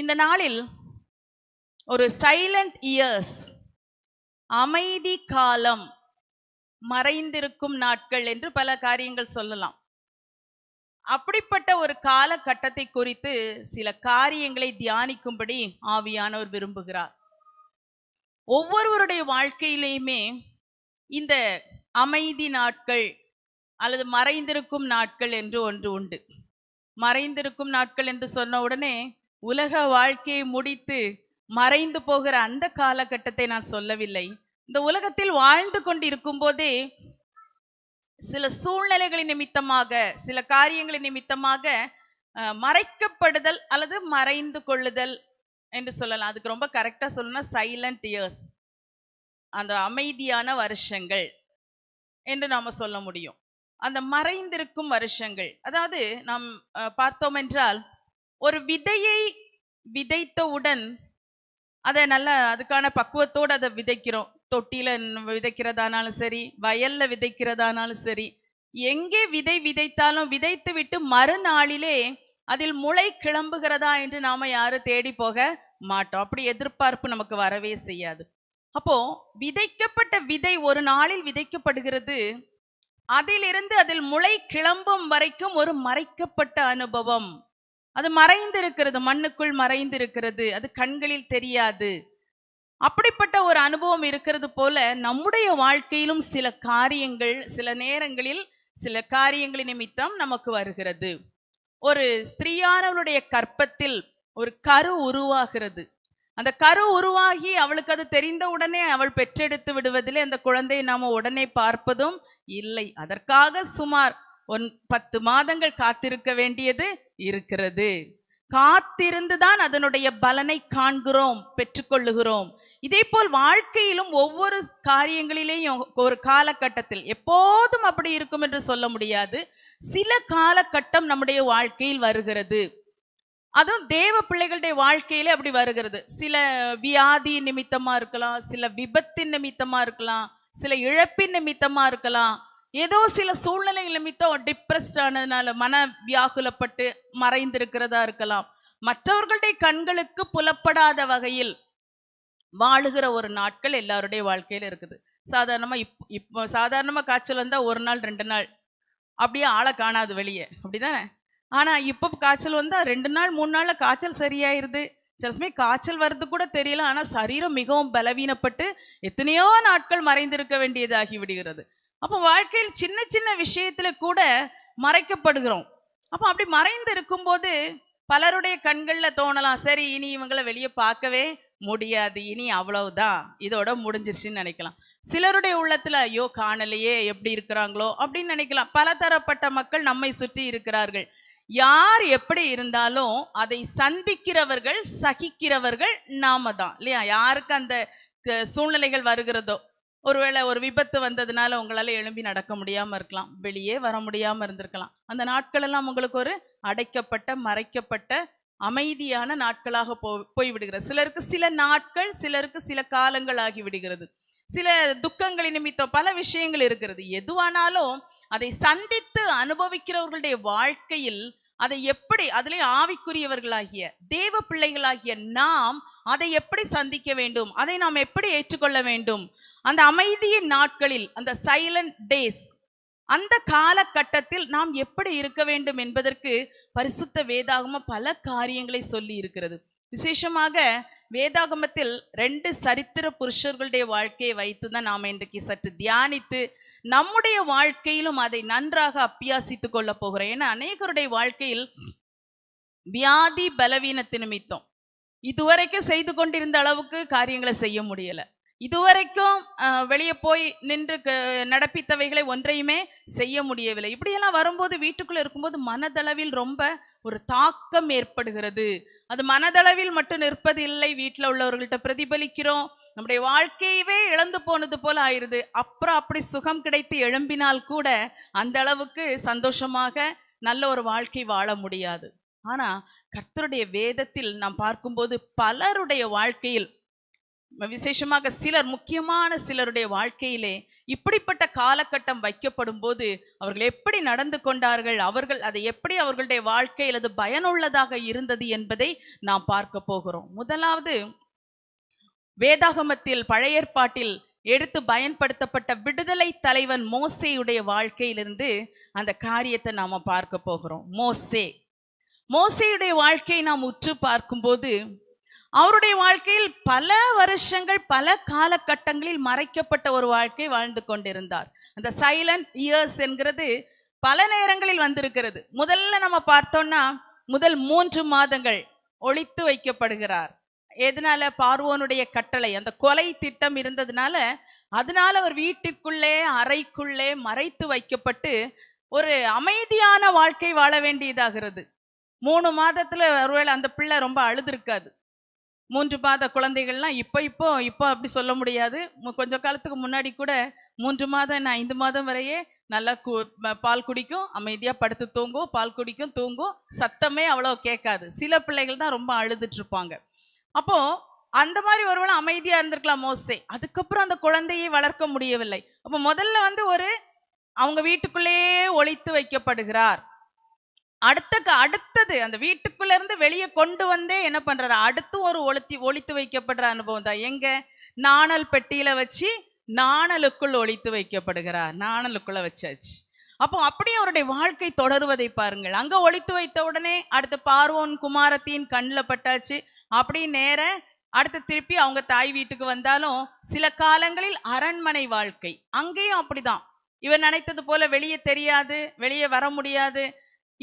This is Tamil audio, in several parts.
இந்த நாளில் ஒரு சைலண்ட் இயர்ஸ் அமைதி காலம் மறைந்திருக்கும் நாட்கள் என்று பல காரியங்கள் சொல்லலாம் அப்படிப்பட்ட ஒரு காலகட்டத்தை குறித்து சில காரியங்களை தியானிக்கும்படி ஆவியானவர் விரும்புகிறார் ஒவ்வொருவருடைய வாழ்க்கையிலையுமே இந்த அமைதி நாட்கள் அல்லது மறைந்திருக்கும் நாட்கள் என்று ஒன்று உண்டு மறைந்திருக்கும் நாட்கள் என்று சொன்ன உடனே உலக வாழ்க்கையை முடித்து மறைந்து போகிற அந்த காலகட்டத்தை நான் சொல்லவில்லை இந்த உலகத்தில் வாழ்ந்து கொண்டிருக்கும் போதே சில சூழ்நிலைகளின் நிமித்தமாக சில காரியங்களின் நிமித்தமாக மறைக்கப்படுதல் அல்லது மறைந்து கொள்ளுதல் என்று சொல்லலாம் அதுக்கு ரொம்ப கரெக்டாக சொல்லணும்னா சைலண்ட் இயர்ஸ் அந்த அமைதியான வருஷங்கள் என்று நாம் சொல்ல முடியும் அந்த மறைந்திருக்கும் வருஷங்கள் அதாவது நாம் பார்த்தோம் என்றால் ஒரு விதையை விதைத்தவுடன் அதை நல்லா அதுக்கான பக்குவத்தோடு அதை விதைக்கிறோம் தொட்டியில் விதைக்கிறதானாலும் சரி வயலில் விதைக்கிறதானாலும் சரி எங்கே விதை விதைத்தாலும் விதைத்து விட்டு மறுநாளிலே அதில் முளை கிளம்புகிறதா என்று நாம யாரும் தேடி போக மாட்டோம் அப்படி எதிர்பார்ப்பு நமக்கு வரவே செய்யாது அப்போ விதைக்கப்பட்ட விதை ஒரு நாளில் விதைக்கப்படுகிறது அதிலிருந்து அதில் முளை கிளம்பும் வரைக்கும் ஒரு மறைக்கப்பட்ட அனுபவம் அது மறைந்திருக்கிறது மண்ணுக்குள் மறைந்திருக்கிறது அது கண்களில் தெரியாது அப்படிப்பட்ட ஒரு அனுபவம் இருக்கிறது போல நம்முடைய வாழ்க்கையிலும் சில காரியங்கள் சில நேரங்களில் சில காரியங்கள் நிமித்தம் நமக்கு வருகிறது ஒரு ஸ்திரீயானவளுடைய கற்பத்தில் ஒரு கரு உருவாகிறது அந்த கரு உருவாகி அவளுக்கு அது தெரிந்த உடனே அவள் பெற்றெடுத்து விடுவதில் அந்த குழந்தையை நாம உடனே பார்ப்பதும் இல்லை அதற்காக சுமார் ஒன் பத்து மாதங்கள் காத்திருக்க வேண்டியது இருக்கிறது காத்திருந்துதான் அதனுடைய பலனை காண்கிறோம் பெற்றுக்கொள்ளுகிறோம் இதே போல் வாழ்க்கையிலும் ஒவ்வொரு காரியங்களிலேயும் ஒரு காலகட்டத்தில் எப்போதும் அப்படி இருக்கும் என்று சொல்ல முடியாது சில காலகட்டம் நம்முடைய வாழ்க்கையில் வருகிறது அதுவும் தேவ பிள்ளைகளுடைய வாழ்க்கையில அப்படி வருகிறது சில வியாதி நிமித்தமா இருக்கலாம் சில விபத்தின் நிமித்தமா இருக்கலாம் சில இழப்பின் நிமித்தமா இருக்கலாம் ஏதோ சில சூழ்நிலைகள் நிமித்தம் டிப்ரெஸ்ட் ஆனதுனால மன வியாகுலப்பட்டு மறைந்திருக்கிறதா இருக்கலாம் மற்றவர்களுடைய கண்களுக்கு புலப்படாத வகையில் வாழுகிற ஒரு நாட்கள் எல்லாருடைய வாழ்க்கையில இருக்குது சாதாரணமா இப் இப்போ சாதாரணமா காய்ச்சல் வந்தா ஒரு நாள் ரெண்டு நாள் அப்படியே ஆளை காணாது வெளியே அப்படிதானே ஆனா இப்போ காய்ச்சல் வந்தா ரெண்டு நாள் மூணு நாள்ல காய்ச்சல் சரியாயிருது சில சமயம் காய்ச்சல் வர்றது கூட தெரியல ஆனா சரீரம் மிகவும் பலவீனப்பட்டு எத்தனையோ நாட்கள் மறைந்திருக்க வேண்டியதாகி விடுகிறது அப்போ வாழ்க்கையில் சின்ன சின்ன விஷயத்துல கூட மறைக்கப்படுகிறோம் அப்போ அப்படி மறைந்து இருக்கும்போது பலருடைய கண்களில் தோணலாம் சரி இனி இவங்களை வெளியே பார்க்கவே முடியாது இனி அவ்வளவுதான் இதோட முடிஞ்சிருச்சுன்னு நினைக்கலாம் சிலருடைய உள்ளத்துல ஐயோ காணலையே எப்படி இருக்கிறாங்களோ அப்படின்னு நினைக்கலாம் பலதரப்பட்ட மக்கள் நம்மை சுற்றி இருக்கிறார்கள் யார் எப்படி இருந்தாலும் அதை சந்திக்கிறவர்கள் சகிக்கிறவர்கள் நாம தான் இல்லையா யாருக்கு அந்த சூழ்நிலைகள் வருகிறதோ ஒருவேளை ஒரு விபத்து வந்ததுனால உங்களால் எழும்பி நடக்க முடியாமல் இருக்கலாம் வெளியே வர முடியாமல் இருந்திருக்கலாம் அந்த நாட்களெல்லாம் உங்களுக்கு ஒரு அடைக்கப்பட்ட மறைக்கப்பட்ட அமைதியான நாட்களாக போ விடுகிறது சிலருக்கு சில நாட்கள் சிலருக்கு சில காலங்கள் ஆகிவிடுகிறது சில துக்கங்களின் நிமித்தம் பல விஷயங்கள் இருக்கிறது எதுவானாலும் அதை சந்தித்து அனுபவிக்கிறவர்களுடைய வாழ்க்கையில் அதை எப்படி அதிலே ஆவிக்குரியவர்களாகிய தேவ பிள்ளைகளாகிய நாம் அதை எப்படி சந்திக்க வேண்டும் அதை நாம் எப்படி ஏற்றுக்கொள்ள வேண்டும் அந்த அமைதியின் நாட்களில் அந்த சைலண்ட் டேஸ் அந்த காலகட்டத்தில் நாம் எப்படி இருக்க வேண்டும் என்பதற்கு பரிசுத்த வேதாகம பல காரியங்களை சொல்லி இருக்கிறது விசேஷமாக வேதாகமத்தில் ரெண்டு சரித்திர புருஷர்களுடைய வாழ்க்கையை வைத்து தான் நாம் இன்றைக்கு சற்று தியானித்து நம்முடைய வாழ்க்கையிலும் அதை நன்றாக அப்பியாசித்துக் கொள்ள போகிறோம் ஏன்னா அநேகருடைய வாழ்க்கையில் வியாதி பலவீனத்து நிமித்தம் இதுவரைக்கும் செய்து கொண்டிருந்த அளவுக்கு காரியங்களை செய்ய முடியலை இதுவரைக்கும் வெளியே போய் நின்று நடப்பித்தவைகளை ஒன்றையுமே செய்ய முடியவில்லை இப்படியெல்லாம் வரும்போது வீட்டுக்குள்ள இருக்கும்போது மனதளவில் ரொம்ப ஒரு தாக்கம் ஏற்படுகிறது அது மனதளவில் மட்டும் நிற்பது இல்லை வீட்டில் உள்ளவர்கள்ட்ட பிரதிபலிக்கிறோம் நம்முடைய வாழ்க்கையவே இழந்து போனது போல ஆயிடுது அப்புறம் அப்படி சுகம் கிடைத்து எழும்பினால் கூட அந்த அளவுக்கு சந்தோஷமாக நல்ல ஒரு வாழ்க்கை வாழ முடியாது ஆனா கர்த்தருடைய வேதத்தில் நாம் பார்க்கும்போது பலருடைய வாழ்க்கையில் விசேஷமாக சிலர் முக்கியமான சிலருடைய வாழ்க்கையிலே இப்படிப்பட்ட காலகட்டம் வைக்கப்படும் போது அவர்கள் எப்படி நடந்து கொண்டார்கள் அவர்கள் அதை எப்படி அவர்களுடைய வாழ்க்கையில் அது பயனுள்ளதாக இருந்தது என்பதை நாம் பார்க்க போகிறோம் முதலாவது வேதாகமத்தில் பழைய ஏற்பாட்டில் எடுத்து பயன்படுத்தப்பட்ட விடுதலை தலைவன் மோசேயுடைய வாழ்க்கையிலிருந்து அந்த காரியத்தை நாம பார்க்க போகிறோம் மோசே மோசையுடைய வாழ்க்கையை நாம் உற்று பார்க்கும்போது அவருடைய வாழ்க்கையில் பல வருஷங்கள் பல காலகட்டங்களில் மறைக்கப்பட்ட ஒரு வாழ்க்கை வாழ்ந்து கொண்டிருந்தார் அந்த சைலண்ட் இயர்ஸ் என்கிறது பல நேரங்களில் வந்திருக்கிறது முதல்ல நம்ம பார்த்தோம்னா முதல் மூன்று மாதங்கள் ஒழித்து வைக்கப்படுகிறார் எதனால பார்வோனுடைய கட்டளை அந்த கொலை திட்டம் இருந்ததுனால அதனால அவர் வீட்டுக்குள்ளே அறைக்குள்ளே மறைத்து வைக்கப்பட்டு ஒரு அமைதியான வாழ்க்கை வாழ வேண்டியதாகிறது மூணு மாதத்துல ஒருவேளை அந்த பிள்ளை ரொம்ப அழுதுருக்காது மூன்று மாத குழந்தைகள்லாம் இப்போ இப்போ இப்போ அப்படி சொல்ல முடியாது கொஞ்சம் காலத்துக்கு முன்னாடி கூட மூன்று மாதம் நான் ஐந்து மாதம் வரையே நல்லா கு பால் குடிக்கும் அமைதியாக படுத்து தூங்கும் பால் குடிக்கும் தூங்கும் சத்தமே அவ்வளோ கேட்காது சில பிள்ளைகள் தான் ரொம்ப அழுதுட்ருப்பாங்க அப்போது அந்த மாதிரி ஒருவேளை அமைதியாக இருந்திருக்கலாம் மோசே அதுக்கப்புறம் அந்த குழந்தையை வளர்க்க முடியவில்லை அப்போ முதல்ல வந்து ஒரு அவங்க வீட்டுக்குள்ளேயே ஒழித்து வைக்கப்படுகிறார் அடுத்த அடுத்தது அந்த வீட்டுக்குள்ள இருந்து வெளியே கொண்டு வந்தே என்ன பண்றாரு அடுத்தும் ஒரு ஒழுத்தி ஒழித்து வைக்கப்படுற அனுபவம் தான் எங்க நாணல் பெட்டியில வச்சு நாணலுக்குள் ஒழித்து வைக்கப்படுகிறார் நாணலுக்குள்ள வச்சாச்சு அப்போ அப்படியே அவருடைய வாழ்க்கை தொடருவதை பாருங்கள் அங்க ஒழித்து வைத்த உடனே அடுத்து பார்வோன் குமாரத்தின் கண்ணில் பட்டாச்சு அப்படி நேர அடுத்து திருப்பி அவங்க தாய் வீட்டுக்கு வந்தாலும் சில காலங்களில் அரண்மனை வாழ்க்கை அங்கேயும் அப்படிதான் இவன் நினைத்தது போல வெளியே தெரியாது வெளியே வர முடியாது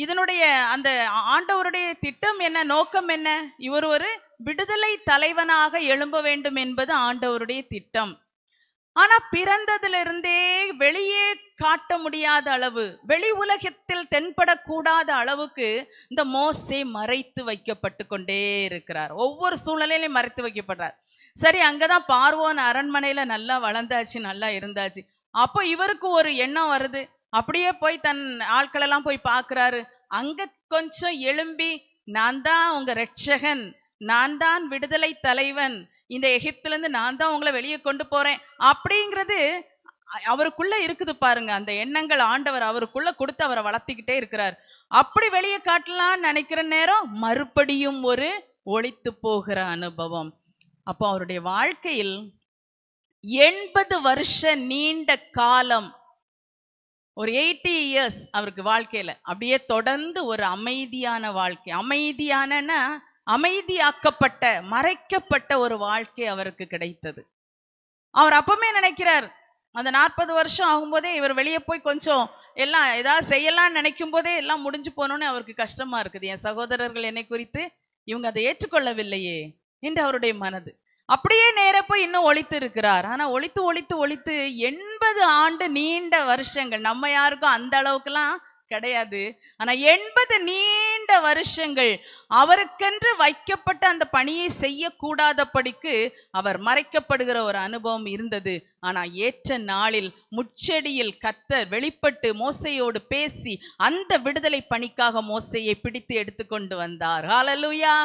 இதனுடைய அந்த ஆண்டவருடைய திட்டம் என்ன நோக்கம் என்ன இவர் ஒரு விடுதலை தலைவனாக எழும்ப வேண்டும் என்பது ஆண்டவருடைய திட்டம் ஆனா பிறந்ததிலிருந்தே வெளியே காட்ட முடியாத அளவு வெளி உலகத்தில் தென்படக்கூடாத அளவுக்கு இந்த மோசே மறைத்து வைக்கப்பட்டு கொண்டே இருக்கிறார் ஒவ்வொரு சூழ்நிலையிலையும் மறைத்து வைக்கப்படுறார் சரி அங்கதான் பார்வோன் அரண்மனையில நல்லா வளர்ந்தாச்சு நல்லா இருந்தாச்சு அப்போ இவருக்கு ஒரு எண்ணம் வருது அப்படியே போய் தன் ஆட்களெல்லாம் போய் பார்க்கிறாரு அங்க கொஞ்சம் எழும்பி நான் தான் உங்க ரட்சகன் நான் தான் விடுதலை தலைவன் இந்த இருந்து நான் தான் உங்களை வெளியே கொண்டு போறேன் அப்படிங்கிறது அவருக்குள்ள இருக்குது பாருங்க அந்த எண்ணங்கள் ஆண்டவர் அவருக்குள்ள கொடுத்து அவரை வளர்த்திக்கிட்டே இருக்கிறார் அப்படி வெளியே காட்டலாம்னு நினைக்கிற நேரம் மறுபடியும் ஒரு ஒழித்து போகிற அனுபவம் அப்போ அவருடைய வாழ்க்கையில் எண்பது வருஷ நீண்ட காலம் ஒரு எயிட்டி இயர்ஸ் அவருக்கு வாழ்க்கையில் அப்படியே தொடர்ந்து ஒரு அமைதியான வாழ்க்கை அமைதியான அமைதியாக்கப்பட்ட மறைக்கப்பட்ட ஒரு வாழ்க்கை அவருக்கு கிடைத்தது அவர் அப்பவுமே நினைக்கிறார் அந்த நாற்பது வருஷம் ஆகும்போதே இவர் வெளியே போய் கொஞ்சம் எல்லாம் ஏதாவது செய்யலாம்னு நினைக்கும் போதே எல்லாம் முடிஞ்சு போனோன்னு அவருக்கு கஷ்டமா இருக்குது என் சகோதரர்கள் என்னை குறித்து இவங்க அதை ஏற்றுக்கொள்ளவில்லையே என்று அவருடைய மனது அப்படியே நேர போய் இன்னும் ஒழித்து இருக்கிறார் ஆனால் ஒழித்து ஒழித்து ஒழித்து எண்பது ஆண்டு நீண்ட வருஷங்கள் நம்ம யாருக்கும் அந்த அளவுக்குலாம் கிடையாது ஆனா எண்பது நீண்ட வருஷங்கள் அவருக்கென்று வைக்கப்பட்ட அந்த பணியை செய்யக்கூடாதபடிக்கு அவர் மறைக்கப்படுகிற ஒரு அனுபவம் இருந்தது ஆனா ஏற்ற நாளில் முச்செடியில் கத்தர் வெளிப்பட்டு மோசையோடு பேசி அந்த விடுதலை பணிக்காக மோசையை பிடித்து எடுத்துக்கொண்டு வந்தார் ஹாலலுயா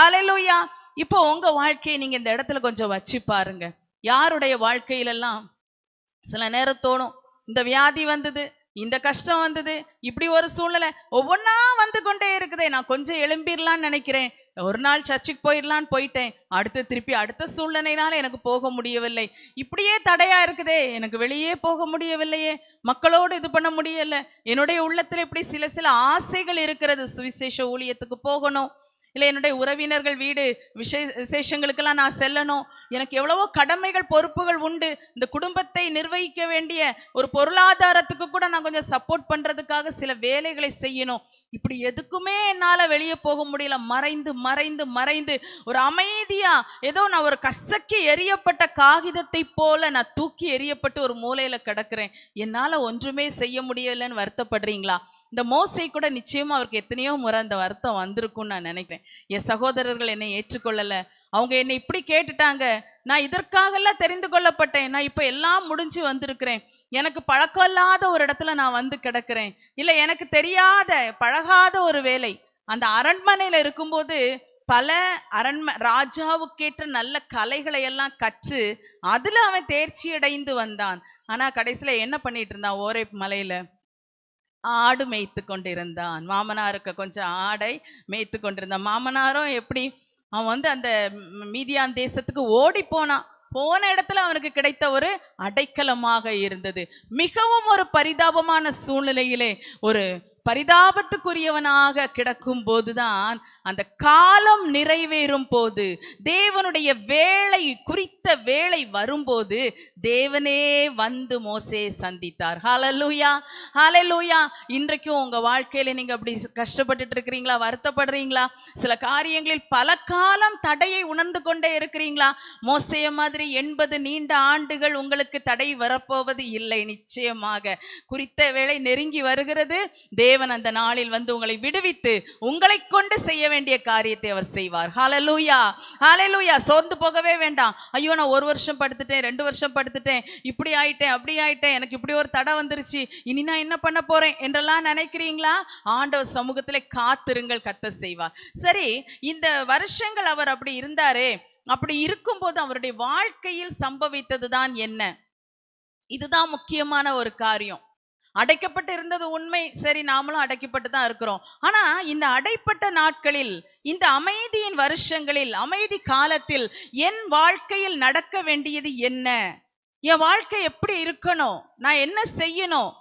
ஹாலலுயா இப்போ உங்க வாழ்க்கையை நீங்க இந்த இடத்துல கொஞ்சம் வச்சு பாருங்க யாருடைய வாழ்க்கையிலெல்லாம் சில நேரம் தோணும் இந்த வியாதி வந்தது இந்த கஷ்டம் வந்தது இப்படி ஒரு சூழ்நிலை ஒவ்வொன்றா வந்து கொண்டே இருக்குதே நான் கொஞ்சம் எழும்பிடலான்னு நினைக்கிறேன் ஒரு நாள் சர்ச்சுக்கு போயிடலான்னு போயிட்டேன் அடுத்து திருப்பி அடுத்த சூழ்நிலைனால எனக்கு போக முடியவில்லை இப்படியே தடையா இருக்குதே எனக்கு வெளியே போக முடியவில்லையே மக்களோடு இது பண்ண முடியல என்னுடைய உள்ளத்துல இப்படி சில சில ஆசைகள் இருக்கிறது சுவிசேஷ ஊழியத்துக்கு போகணும் இல்லை என்னுடைய உறவினர்கள் வீடு விசே விசேஷங்களுக்கெல்லாம் நான் செல்லணும் எனக்கு எவ்வளவோ கடமைகள் பொறுப்புகள் உண்டு இந்த குடும்பத்தை நிர்வகிக்க வேண்டிய ஒரு பொருளாதாரத்துக்கு கூட நான் கொஞ்சம் சப்போர்ட் பண்ணுறதுக்காக சில வேலைகளை செய்யணும் இப்படி எதுக்குமே என்னால் வெளியே போக முடியல மறைந்து மறைந்து மறைந்து ஒரு அமைதியாக ஏதோ நான் ஒரு கசக்கி எரியப்பட்ட காகிதத்தை போல நான் தூக்கி எரியப்பட்டு ஒரு மூலையில் கிடக்கிறேன் என்னால் ஒன்றுமே செய்ய முடியலைன்னு வருத்தப்படுறீங்களா இந்த மோசை கூட நிச்சயமும் அவருக்கு எத்தனையோ முறை அந்த வருத்தம் வந்திருக்கும்னு நான் நினைக்கிறேன் என் சகோதரர்கள் என்னை ஏற்றுக்கொள்ளலை அவங்க என்னை இப்படி கேட்டுட்டாங்க நான் இதற்காகலாம் தெரிந்து கொள்ளப்பட்டேன் நான் இப்போ எல்லாம் முடிஞ்சு வந்திருக்கிறேன் எனக்கு பழக்கம் இல்லாத ஒரு இடத்துல நான் வந்து கிடக்கிறேன் இல்லை எனக்கு தெரியாத பழகாத ஒரு வேலை அந்த அரண்மனையில் இருக்கும்போது பல அரண்ம ராஜாவுக்கேற்ற நல்ல கலைகளை எல்லாம் கற்று அதில் அவன் தேர்ச்சி அடைந்து வந்தான் ஆனால் கடைசியில் என்ன பண்ணிட்டு இருந்தான் ஓரே மலையில் ஆடு மேய்த்து கொண்டிருந்தான் மாமனாருக்கு கொஞ்சம் ஆடை மேய்த்து கொண்டிருந்தான் மாமனாரும் எப்படி அவன் வந்து அந்த மீதியான் தேசத்துக்கு ஓடி போனான் போன இடத்துல அவனுக்கு கிடைத்த ஒரு அடைக்கலமாக இருந்தது மிகவும் ஒரு பரிதாபமான சூழ்நிலையிலே ஒரு பரிதாபத்துக்குரியவனாக கிடக்கும் போதுதான் அந்த காலம் நிறைவேறும் போது தேவனுடைய வேலை குறித்த வேலை வரும்போது தேவனே வந்து மோசே சந்தித்தார் ஹலலூயா ஹலலூயா இன்றைக்கும் உங்க வாழ்க்கையில நீங்க அப்படி கஷ்டப்பட்டுட்டு இருக்கிறீங்களா வருத்தப்படுறீங்களா சில காரியங்களில் பல காலம் தடையை உணர்ந்து கொண்டே இருக்கிறீங்களா மோசைய மாதிரி எண்பது நீண்ட ஆண்டுகள் உங்களுக்கு தடை வரப்போவது இல்லை நிச்சயமாக குறித்த வேலை நெருங்கி வருகிறது தேவன் அந்த நாளில் வந்து உங்களை விடுவித்து உங்களை கொண்டு செய்ய வேண்டிய காரியத்தை அவர் செய்வார் ஹாலலூயா ஹாலலூயா சோர்ந்து போகவே வேண்டாம் ஐயோ நான் ஒரு வருஷம் படுத்துட்டேன் ரெண்டு வருஷம் படுத்துட்டேன் இப்படி ஆயிட்டேன் அப்படி ஆயிட்டேன் எனக்கு இப்படி ஒரு தடை வந்துருச்சு இனி நான் என்ன பண்ண போறேன் என்றெல்லாம் நினைக்கிறீங்களா ஆண்டவர் சமூகத்திலே காத்திருங்கள் கத்த செய்வார் சரி இந்த வருஷங்கள் அவர் அப்படி இருந்தாரே அப்படி இருக்கும்போது அவருடைய வாழ்க்கையில் சம்பவித்தது தான் என்ன இதுதான் முக்கியமான ஒரு காரியம் அடைக்கப்பட்டு இருந்தது உண்மை சரி நாமளும் அடைக்கப்பட்டு தான் இருக்கிறோம் ஆனா இந்த அடைப்பட்ட நாட்களில் இந்த அமைதியின் வருஷங்களில் அமைதி காலத்தில் என் வாழ்க்கையில் நடக்க வேண்டியது என்ன என் வாழ்க்கை எப்படி இருக்கணும் நான் என்ன செய்யணும்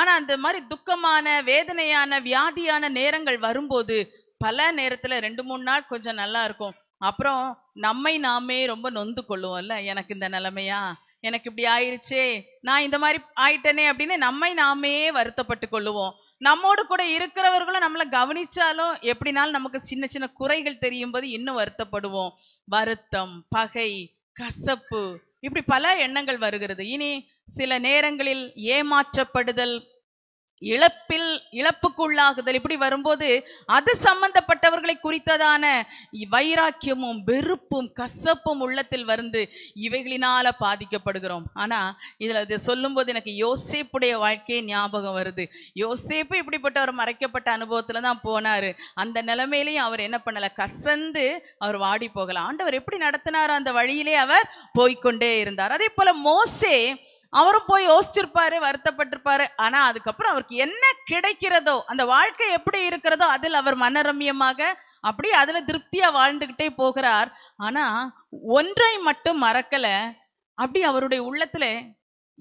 ஆனா அந்த மாதிரி துக்கமான வேதனையான வியாதியான நேரங்கள் வரும்போது பல நேரத்துல ரெண்டு மூணு நாள் கொஞ்சம் நல்லா இருக்கும் அப்புறம் நம்மை நாமே ரொம்ப நொந்து கொள்ளுவோம்ல எனக்கு இந்த நிலைமையா எனக்கு இப்படி ஆயிருச்சே நான் இந்த மாதிரி ஆயிட்டேனே அப்படின்னு நம்மை நாமே வருத்தப்பட்டு கொள்ளுவோம் நம்மோடு கூட இருக்கிறவர்களும் நம்மளை கவனிச்சாலும் எப்படினாலும் நமக்கு சின்ன சின்ன குறைகள் தெரியும் போது இன்னும் வருத்தப்படுவோம் வருத்தம் பகை கசப்பு இப்படி பல எண்ணங்கள் வருகிறது இனி சில நேரங்களில் ஏமாற்றப்படுதல் இழப்பில் இழப்புக்குள்ளாகுதல் இப்படி வரும்போது அது சம்பந்தப்பட்டவர்களை குறித்ததான வைராக்கியமும் வெறுப்பும் கசப்பும் உள்ளத்தில் வந்து இவைகளினால பாதிக்கப்படுகிறோம் ஆனா இதுல இதை சொல்லும்போது எனக்கு யோசேப்புடைய வாழ்க்கையே ஞாபகம் வருது யோசேப்பு இப்படிப்பட்ட ஒரு மறைக்கப்பட்ட அனுபவத்துல தான் போனாரு அந்த நிலைமையிலையும் அவர் என்ன பண்ணல கசந்து அவர் வாடி போகல ஆண்டவர் எப்படி நடத்தினாரோ அந்த வழியிலே அவர் போய்கொண்டே இருந்தார் அதே போல மோசே அவரும் போய் யோசிச்சிருப்பாரு வருத்தப்பட்டிருப்பாரு ஆனா அதுக்கப்புறம் அவருக்கு என்ன கிடைக்கிறதோ அந்த வாழ்க்கை எப்படி இருக்கிறதோ அதில் அவர் மனரம்யமாக அப்படியே அதுல திருப்தியா வாழ்ந்துகிட்டே போகிறார் ஆனா ஒன்றை மட்டும் மறக்கல அப்படி அவருடைய உள்ளத்துல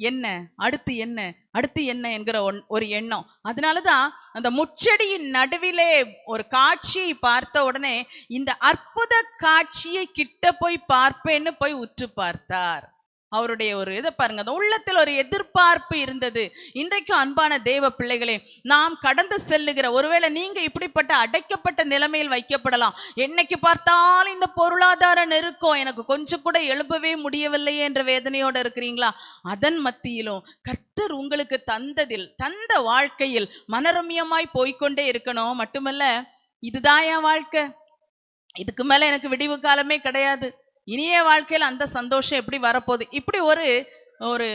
என்ன அடுத்து என்ன அடுத்து என்ன என்கிற ஒன் ஒரு எண்ணம் அதனாலதான் அந்த முச்செடியின் நடுவிலே ஒரு காட்சியை பார்த்த உடனே இந்த அற்புத காட்சியை கிட்ட போய் பார்ப்பேன்னு போய் உற்று பார்த்தார் அவருடைய ஒரு இதை பாருங்க அந்த உள்ளத்தில் ஒரு எதிர்பார்ப்பு இருந்தது இன்றைக்கும் அன்பான தேவ பிள்ளைகளே நாம் கடந்து செல்லுகிற ஒருவேளை நீங்க இப்படிப்பட்ட அடைக்கப்பட்ட நிலைமையில் வைக்கப்படலாம் என்னைக்கு பார்த்தாலும் இந்த பொருளாதார நெருக்கம் எனக்கு கொஞ்சம் கூட எழுப்பவே முடியவில்லையே என்ற வேதனையோடு இருக்கிறீங்களா அதன் மத்தியிலும் கர்த்தர் உங்களுக்கு தந்ததில் தந்த வாழ்க்கையில் மனரம்யமாய் போய்கொண்டே இருக்கணும் மட்டுமல்ல இதுதான் என் வாழ்க்கை இதுக்கு மேல எனக்கு விடிவு காலமே கிடையாது இனிய வாழ்க்கையில் அந்த சந்தோஷம் எப்படி வரப்போகுது இப்படி ஒரு ஒரு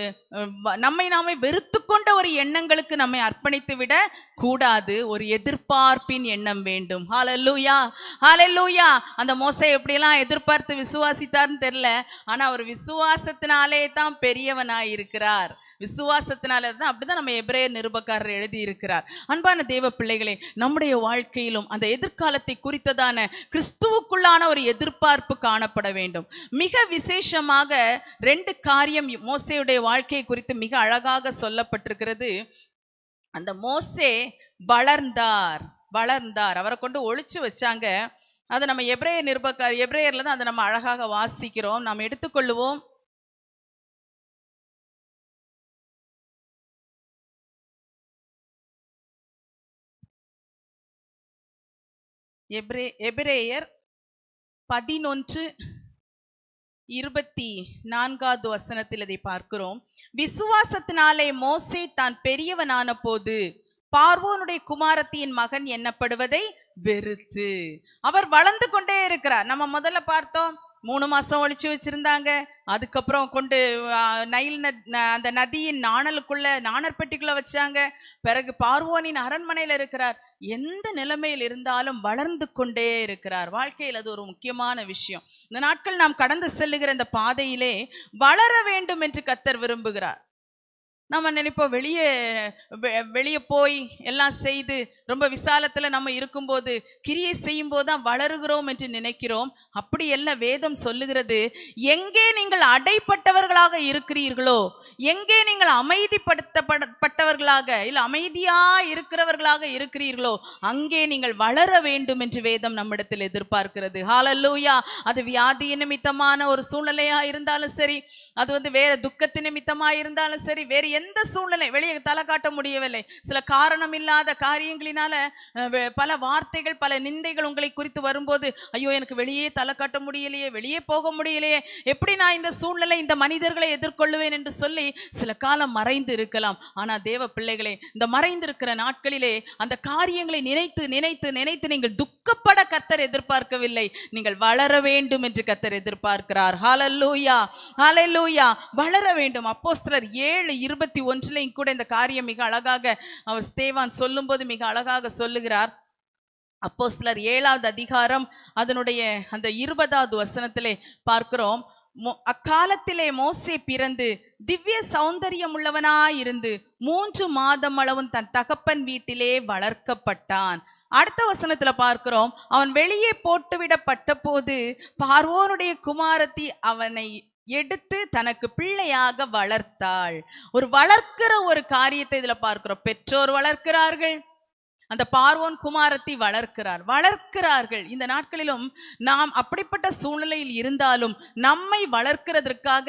நம்மை நாமே வெறுத்து கொண்ட ஒரு எண்ணங்களுக்கு நம்மை அர்ப்பணித்து விட கூடாது ஒரு எதிர்பார்ப்பின் எண்ணம் வேண்டும் ஹாலல்லூயா ஹாலல்லூயா அந்த மோசை எப்படிலாம் எதிர்பார்த்து விசுவாசித்தார்னு தெரில ஆனால் அவர் விசுவாசத்தினாலே தான் பெரியவனாயிருக்கிறார் விசுவாசத்தினால தான் அப்படிதான் நம்ம எப்ரேயர் நிருபக்காரர் எழுதியிருக்கிறார் அன்பான தேவ பிள்ளைகளே நம்முடைய வாழ்க்கையிலும் அந்த எதிர்காலத்தை குறித்ததான கிறிஸ்துவுக்குள்ளான ஒரு எதிர்பார்ப்பு காணப்பட வேண்டும் மிக விசேஷமாக ரெண்டு காரியம் மோசையுடைய வாழ்க்கையை குறித்து மிக அழகாக சொல்லப்பட்டிருக்கிறது அந்த மோசே வளர்ந்தார் வளர்ந்தார் அவரை கொண்டு ஒழிச்சு வச்சாங்க அதை நம்ம எப்ரேயர் நிருபக்கார் எப்ரேயரில் தான் அதை நம்ம அழகாக வாசிக்கிறோம் நாம் எடுத்துக்கொள்வோம் எப்ரே எபிரேயர் பதினொன்று இருபத்தி நான்காவது வசனத்தில் அதை பார்க்கிறோம் விசுவாசத்தினாலே மோசே தான் பெரியவனான போது பார்வோனுடைய குமாரத்தியின் மகன் என்னப்படுவதை வெறுத்து அவர் வளர்ந்து கொண்டே இருக்கிறார் நம்ம முதல்ல பார்த்தோம் மூணு மாதம் ஒழிச்சு வச்சுருந்தாங்க அதுக்கப்புறம் கொண்டு நைல் அந்த நதியின் நாணலுக்குள்ள நாணற்பட்டிக்குள்ளே வச்சாங்க பிறகு பார்வோனின் அரண்மனையில் இருக்கிறார் எந்த நிலைமையில் இருந்தாலும் வளர்ந்து கொண்டே இருக்கிறார் வாழ்க்கையில் அது ஒரு முக்கியமான விஷயம் இந்த நாட்கள் நாம் கடந்து செல்லுகிற இந்த பாதையிலே வளர வேண்டும் என்று கத்தர் விரும்புகிறார் நம்ம நினைப்போம் வெளியே வெளியே போய் எல்லாம் செய்து ரொம்ப விசாலத்தில் நம்ம இருக்கும்போது கிரியை செய்யும் போது தான் வளருகிறோம் என்று நினைக்கிறோம் அப்படி எல்லாம் வேதம் சொல்லுகிறது எங்கே நீங்கள் அடைப்பட்டவர்களாக இருக்கிறீர்களோ எங்கே நீங்கள் அமைதிப்படுத்தப்படப்பட்டவர்களாக இல்லை அமைதியாக இருக்கிறவர்களாக இருக்கிறீர்களோ அங்கே நீங்கள் வளர வேண்டும் என்று வேதம் நம்மிடத்தில் எதிர்பார்க்கிறது ஹாலல்லூயா அது வியாதி நிமித்தமான ஒரு சூழ்நிலையாக இருந்தாலும் சரி அது வந்து வேற துக்கத்து நிமித்தமாக இருந்தாலும் சரி வேறு எந்த சூழ்நிலை வெளியே தலை காட்ட முடியவில்லை சில காரணம் இல்லாத காரியங்களினால பல வார்த்தைகள் பல நிந்தைகள் உங்களை குறித்து வரும்போது ஐயோ எனக்கு வெளியே தலை காட்ட முடியலையே வெளியே போக முடியலையே எப்படி நான் இந்த சூழ்நிலை இந்த மனிதர்களை எதிர்கொள்ளுவேன் என்று சொல்லி சில காலம் மறைந்து இருக்கலாம் ஆனால் தேவ பிள்ளைகளே இந்த மறைந்திருக்கிற நாட்களிலே அந்த காரியங்களை நினைத்து நினைத்து நினைத்து நீங்கள் துக்கப்பட கத்தர் எதிர்பார்க்கவில்லை நீங்கள் வளர வேண்டும் என்று கத்தர் எதிர்பார்க்கிறார் ஹாலல்லூயா ஹாலல்லூ ஹலலூயா வளர வேண்டும் அப்போ சிலர் ஏழு இருபத்தி ஒன்றுலையும் கூட இந்த காரியம் மிக அழகாக அவர் ஸ்தேவான் சொல்லும்போது மிக அழகாக சொல்லுகிறார் அப்போ சிலர் ஏழாவது அதிகாரம் அதனுடைய அந்த இருபதாவது வசனத்திலே பார்க்கிறோம் அக்காலத்திலே மோசே பிறந்து திவ்ய சௌந்தரியம் உள்ளவனாயிருந்து மூன்று மாதம் அளவும் தன் தகப்பன் வீட்டிலே வளர்க்கப்பட்டான் அடுத்த வசனத்துல பார்க்கிறோம் அவன் வெளியே போட்டுவிடப்பட்ட போது பார்வோனுடைய குமாரத்தி அவனை எடுத்து தனக்கு பிள்ளையாக வளர்த்தாள் ஒரு வளர்க்கிற ஒரு காரியத்தை இதுல பார்க்கிறோம் பெற்றோர் வளர்க்கிறார்கள் அந்த பார்வோன் குமாரத்தை வளர்க்கிறார் வளர்க்கிறார்கள் இந்த நாட்களிலும் நாம் அப்படிப்பட்ட சூழ்நிலையில் இருந்தாலும் நம்மை வளர்க்கிறதற்காக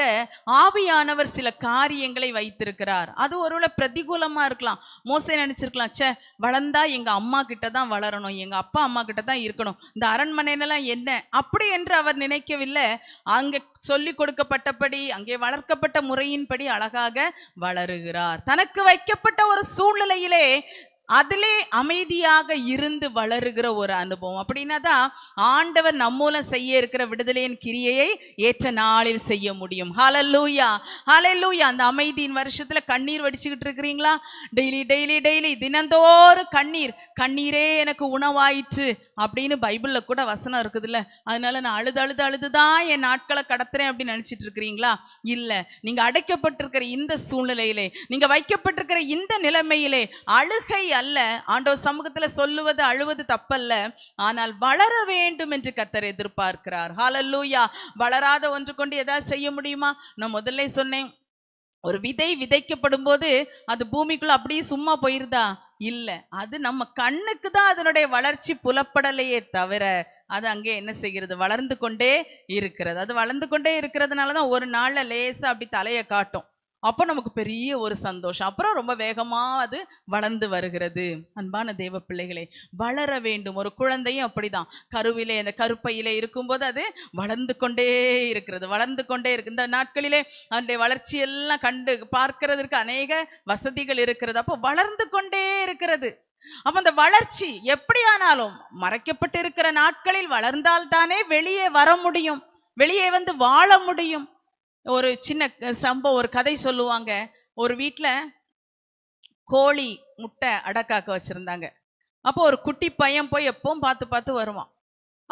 ஆவியானவர் சில காரியங்களை வைத்திருக்கிறார் அது ஒருவேளை பிரதிகூலமாக இருக்கலாம் மோசை நினச்சிருக்கலாம் சே வளர்ந்தா எங்கள் அம்மா கிட்ட தான் வளரணும் எங்கள் அப்பா அம்மா கிட்ட தான் இருக்கணும் இந்த அரண்மனையிலலாம் என்ன அப்படி என்று அவர் நினைக்கவில்லை அங்கே சொல்லி கொடுக்கப்பட்டபடி அங்கே வளர்க்கப்பட்ட முறையின்படி அழகாக வளருகிறார் தனக்கு வைக்கப்பட்ட ஒரு சூழ்நிலையிலே அதிலே அமைதியாக இருந்து வளருகிற ஒரு அனுபவம் அப்படின்னா தான் ஆண்டவர் நம்மூலம் செய்ய இருக்கிற விடுதலையின் கிரியையை ஏற்ற நாளில் செய்ய முடியும் ஹலல்லூயா ஹலல்லூயா அந்த அமைதியின் வருஷத்துல கண்ணீர் வடிச்சுக்கிட்டு இருக்கிறீங்களா டெய்லி டெய்லி டெய்லி தினந்தோறும் கண்ணீர் கண்ணீரே எனக்கு உணவாயிற்று அப்படின்னு பைபிள்ல கூட வசனம் இருக்குதுல்ல அதனால நான் அழுது அழுது அழுதுதான் என் நாட்களை கடத்துறேன் அப்படின்னு நினைச்சிட்டு இருக்கிறீங்களா இல்ல நீங்க அடைக்கப்பட்டிருக்கிற இந்த சூழ்நிலையிலே நீங்க வைக்கப்பட்டிருக்கிற இந்த நிலைமையிலே அழுகை அல்ல ஆண்டவர் சமூகத்தில் சொல்லுவது அழுவது தப்பல்ல ஆனால் வளர வேண்டும் என்று கத்தர் எதிர்பார்க்கிறார் ஹாலல்லூயா வளராத ஒன்று கொண்டு ஏதாவது செய்ய முடியுமா நான் முதல்ல சொன்னேன் ஒரு விதை விதைக்கப்படும் போது அது பூமிக்குள்ள அப்படியே சும்மா போயிருதா இல்லை அது நம்ம கண்ணுக்கு தான் அதனுடைய வளர்ச்சி புலப்படலையே தவிர அது அங்கே என்ன செய்கிறது வளர்ந்து கொண்டே இருக்கிறது அது வளர்ந்து கொண்டே இருக்கிறதுனால தான் ஒரு நாளில் லேசாக அப்படி தலையை காட்டும் அப்போ நமக்கு பெரிய ஒரு சந்தோஷம் அப்புறம் ரொம்ப வேகமாக அது வளர்ந்து வருகிறது அன்பான தேவ பிள்ளைகளே வளர வேண்டும் ஒரு குழந்தையும் அப்படிதான் கருவிலே அந்த கருப்பையிலே இருக்கும்போது அது வளர்ந்து கொண்டே இருக்கிறது வளர்ந்து கொண்டே இருக்கு இந்த நாட்களிலே அதனுடைய வளர்ச்சியெல்லாம் கண்டு பார்க்கறதுக்கு அநேக வசதிகள் இருக்கிறது அப்போ வளர்ந்து கொண்டே இருக்கிறது அப்ப அந்த வளர்ச்சி எப்படியானாலும் மறைக்கப்பட்டிருக்கிற நாட்களில் வளர்ந்தால் தானே வெளியே வர முடியும் வெளியே வந்து வாழ முடியும் ஒரு சின்ன சம்பவம் ஒரு கதை சொல்லுவாங்க ஒரு வீட்டில் கோழி முட்டை அடக்காக்க வச்சுருந்தாங்க அப்போ ஒரு குட்டி பையன் போய் எப்பவும் பார்த்து பார்த்து வருவான்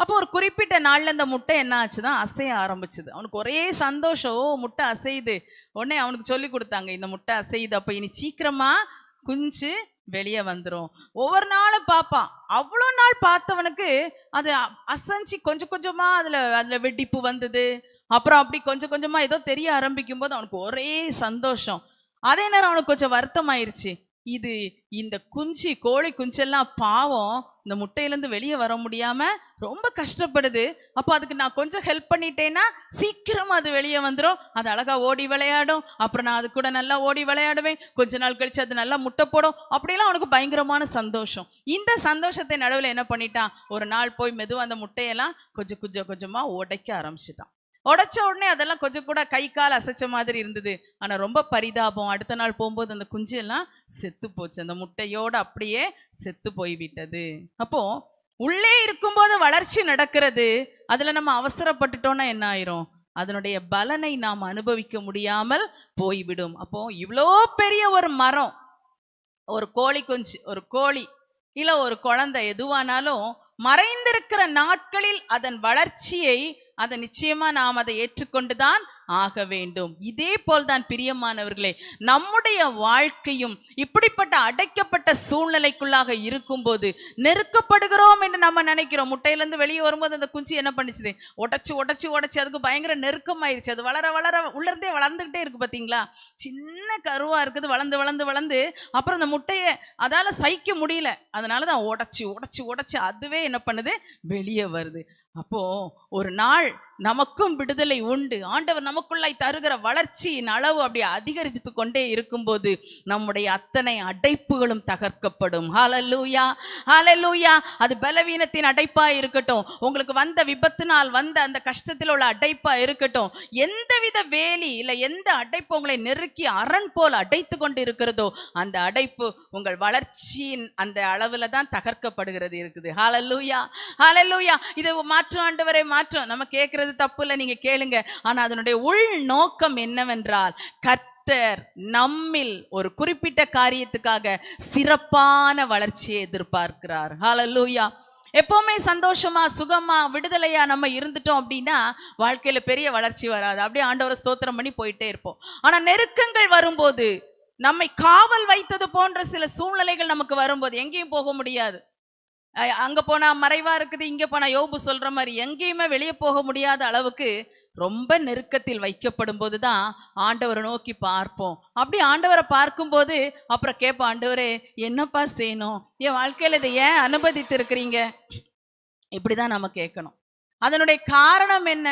அப்போ ஒரு குறிப்பிட்ட நாளில் அந்த முட்டை என்ன ஆச்சுதான் அசைய ஆரம்பிச்சுது அவனுக்கு ஒரே சந்தோஷம் ஓ முட்டை அசையுது உடனே அவனுக்கு சொல்லி கொடுத்தாங்க இந்த முட்டை அசையுது அப்போ இனி சீக்கிரமாக குஞ்சு வெளியே வந்துடும் ஒவ்வொரு நாளும் பார்ப்பான் அவ்வளோ நாள் பார்த்தவனுக்கு அது அசைஞ்சு கொஞ்சம் கொஞ்சமாக அதில் அதில் வெடிப்பு வந்தது அப்புறம் அப்படி கொஞ்சம் கொஞ்சமாக ஏதோ தெரிய ஆரம்பிக்கும் போது அவனுக்கு ஒரே சந்தோஷம் அதே நேரம் அவனுக்கு கொஞ்சம் வருத்தம் ஆயிடுச்சு இது இந்த குஞ்சு கோழி குஞ்செல்லாம் பாவம் இந்த முட்டையிலேருந்து வெளியே வர முடியாம ரொம்ப கஷ்டப்படுது அப்போ அதுக்கு நான் கொஞ்சம் ஹெல்ப் பண்ணிட்டேன்னா சீக்கிரமா அது வெளியே வந்துடும் அது அழகா ஓடி விளையாடும் அப்புறம் நான் அது கூட நல்லா ஓடி விளையாடுவேன் கொஞ்ச நாள் கழிச்சு அது நல்லா முட்டை போடும் அப்படிலாம் அவனுக்கு பயங்கரமான சந்தோஷம் இந்த சந்தோஷத்தை நடுவில் என்ன பண்ணிட்டான் ஒரு நாள் போய் மெதுவாக அந்த முட்டையெல்லாம் கொஞ்சம் கொஞ்சம் கொஞ்சமாக உடைக்க ஆரம்பிச்சிட்டான் உடச்ச உடனே அதெல்லாம் கொஞ்சம் கூட கை கால் அசைச்ச மாதிரி இருந்தது ஆனால் ரொம்ப பரிதாபம் அடுத்த நாள் போகும்போது அந்த குஞ்சு எல்லாம் செத்து போச்சு அந்த முட்டையோடு அப்படியே செத்து போய்விட்டது அப்போ உள்ளே இருக்கும்போது வளர்ச்சி நடக்கிறது அதில் நம்ம அவசரப்பட்டுட்டோம்னா என்ன ஆயிரும் அதனுடைய பலனை நாம் அனுபவிக்க முடியாமல் போய்விடும் அப்போ இவ்வளோ பெரிய ஒரு மரம் ஒரு கோழி குஞ்சு ஒரு கோழி இல்லை ஒரு குழந்தை எதுவானாலும் மறைந்திருக்கிற நாட்களில் அதன் வளர்ச்சியை அதை நிச்சயமா நாம் அதை ஏற்றுக்கொண்டுதான் ஆக வேண்டும் இதே போல்தான் பிரியமானவர்களே நம்முடைய வாழ்க்கையும் இப்படிப்பட்ட அடைக்கப்பட்ட சூழ்நிலைக்குள்ளாக இருக்கும்போது நெருக்கப்படுகிறோம் என்று நம்ம நினைக்கிறோம் முட்டையிலேருந்து வெளியே வரும்போது அந்த குஞ்சு என்ன பண்ணிச்சுது உடச்சி உடச்சி உடச்சி அதுக்கு பயங்கர நெருக்கமாயிருச்சு அது வளர வளர உள்ளேருந்தே வளர்ந்துக்கிட்டே இருக்கு பார்த்தீங்களா சின்ன கருவாக இருக்குது வளர்ந்து வளர்ந்து வளர்ந்து அப்புறம் அந்த முட்டையை அதால் சகிக்க முடியல அதனால தான் உடச்சி உடச்சி உடச்சி அதுவே என்ன பண்ணுது வெளியே வருது அப்போ ஒரு நாள் நமக்கும் விடுதலை உண்டு ஆண்டவர் நமக்குள்ளாய் தருகிற வளர்ச்சியின் அளவு அப்படி அதிகரித்து கொண்டே இருக்கும்போது நம்முடைய அத்தனை அடைப்புகளும் தகர்க்கப்படும் ஹலலூயா ஹலலூயா அது பலவீனத்தின் அடைப்பா இருக்கட்டும் உங்களுக்கு வந்த விபத்தினால் வந்த அந்த கஷ்டத்தில் உள்ள அடைப்பா இருக்கட்டும் எந்தவித வேலி இல்லை எந்த அடைப்பு உங்களை நெருக்கி அரண் போல் அடைத்து கொண்டு இருக்கிறதோ அந்த அடைப்பு உங்கள் வளர்ச்சியின் அந்த அளவில் தான் தகர்க்கப்படுகிறது இருக்குது ஹலலூயா ஹலலூயா இது மாற்று ஆண்டவரை மாற்றம் நம்ம கேட்குற கேட்கறது தப்பு இல்லை நீங்க கேளுங்க ஆனா அதனுடைய உள் நோக்கம் என்னவென்றால் கத்தர் நம்மில் ஒரு குறிப்பிட்ட காரியத்துக்காக சிறப்பான வளர்ச்சியை எதிர்பார்க்கிறார் ஹலலூயா எப்பவுமே சந்தோஷமா சுகமா விடுதலையா நம்ம இருந்துட்டோம் அப்படின்னா வாழ்க்கையில பெரிய வளர்ச்சி வராது அப்படியே ஆண்டவரை ஸ்தோத்திரம் பண்ணி போயிட்டே இருப்போம் ஆனா நெருக்கங்கள் வரும்போது நம்மை காவல் வைத்தது போன்ற சில சூழ்நிலைகள் நமக்கு வரும்போது எங்கேயும் போக முடியாது அங்கே போனால் மறைவாக இருக்குது இங்கே போனால் யோபு சொல்கிற மாதிரி எங்கேயுமே வெளியே போக முடியாத அளவுக்கு ரொம்ப நெருக்கத்தில் வைக்கப்படும் போது தான் ஆண்டவரை நோக்கி பார்ப்போம் அப்படி ஆண்டவரை பார்க்கும்போது அப்புறம் கேட்போம் ஆண்டவரே என்னப்பா செய்யணும் என் வாழ்க்கையில் இதை ஏன் அனுமதித்து இருக்கிறீங்க இப்படி தான் நம்ம கேட்கணும் அதனுடைய காரணம் என்ன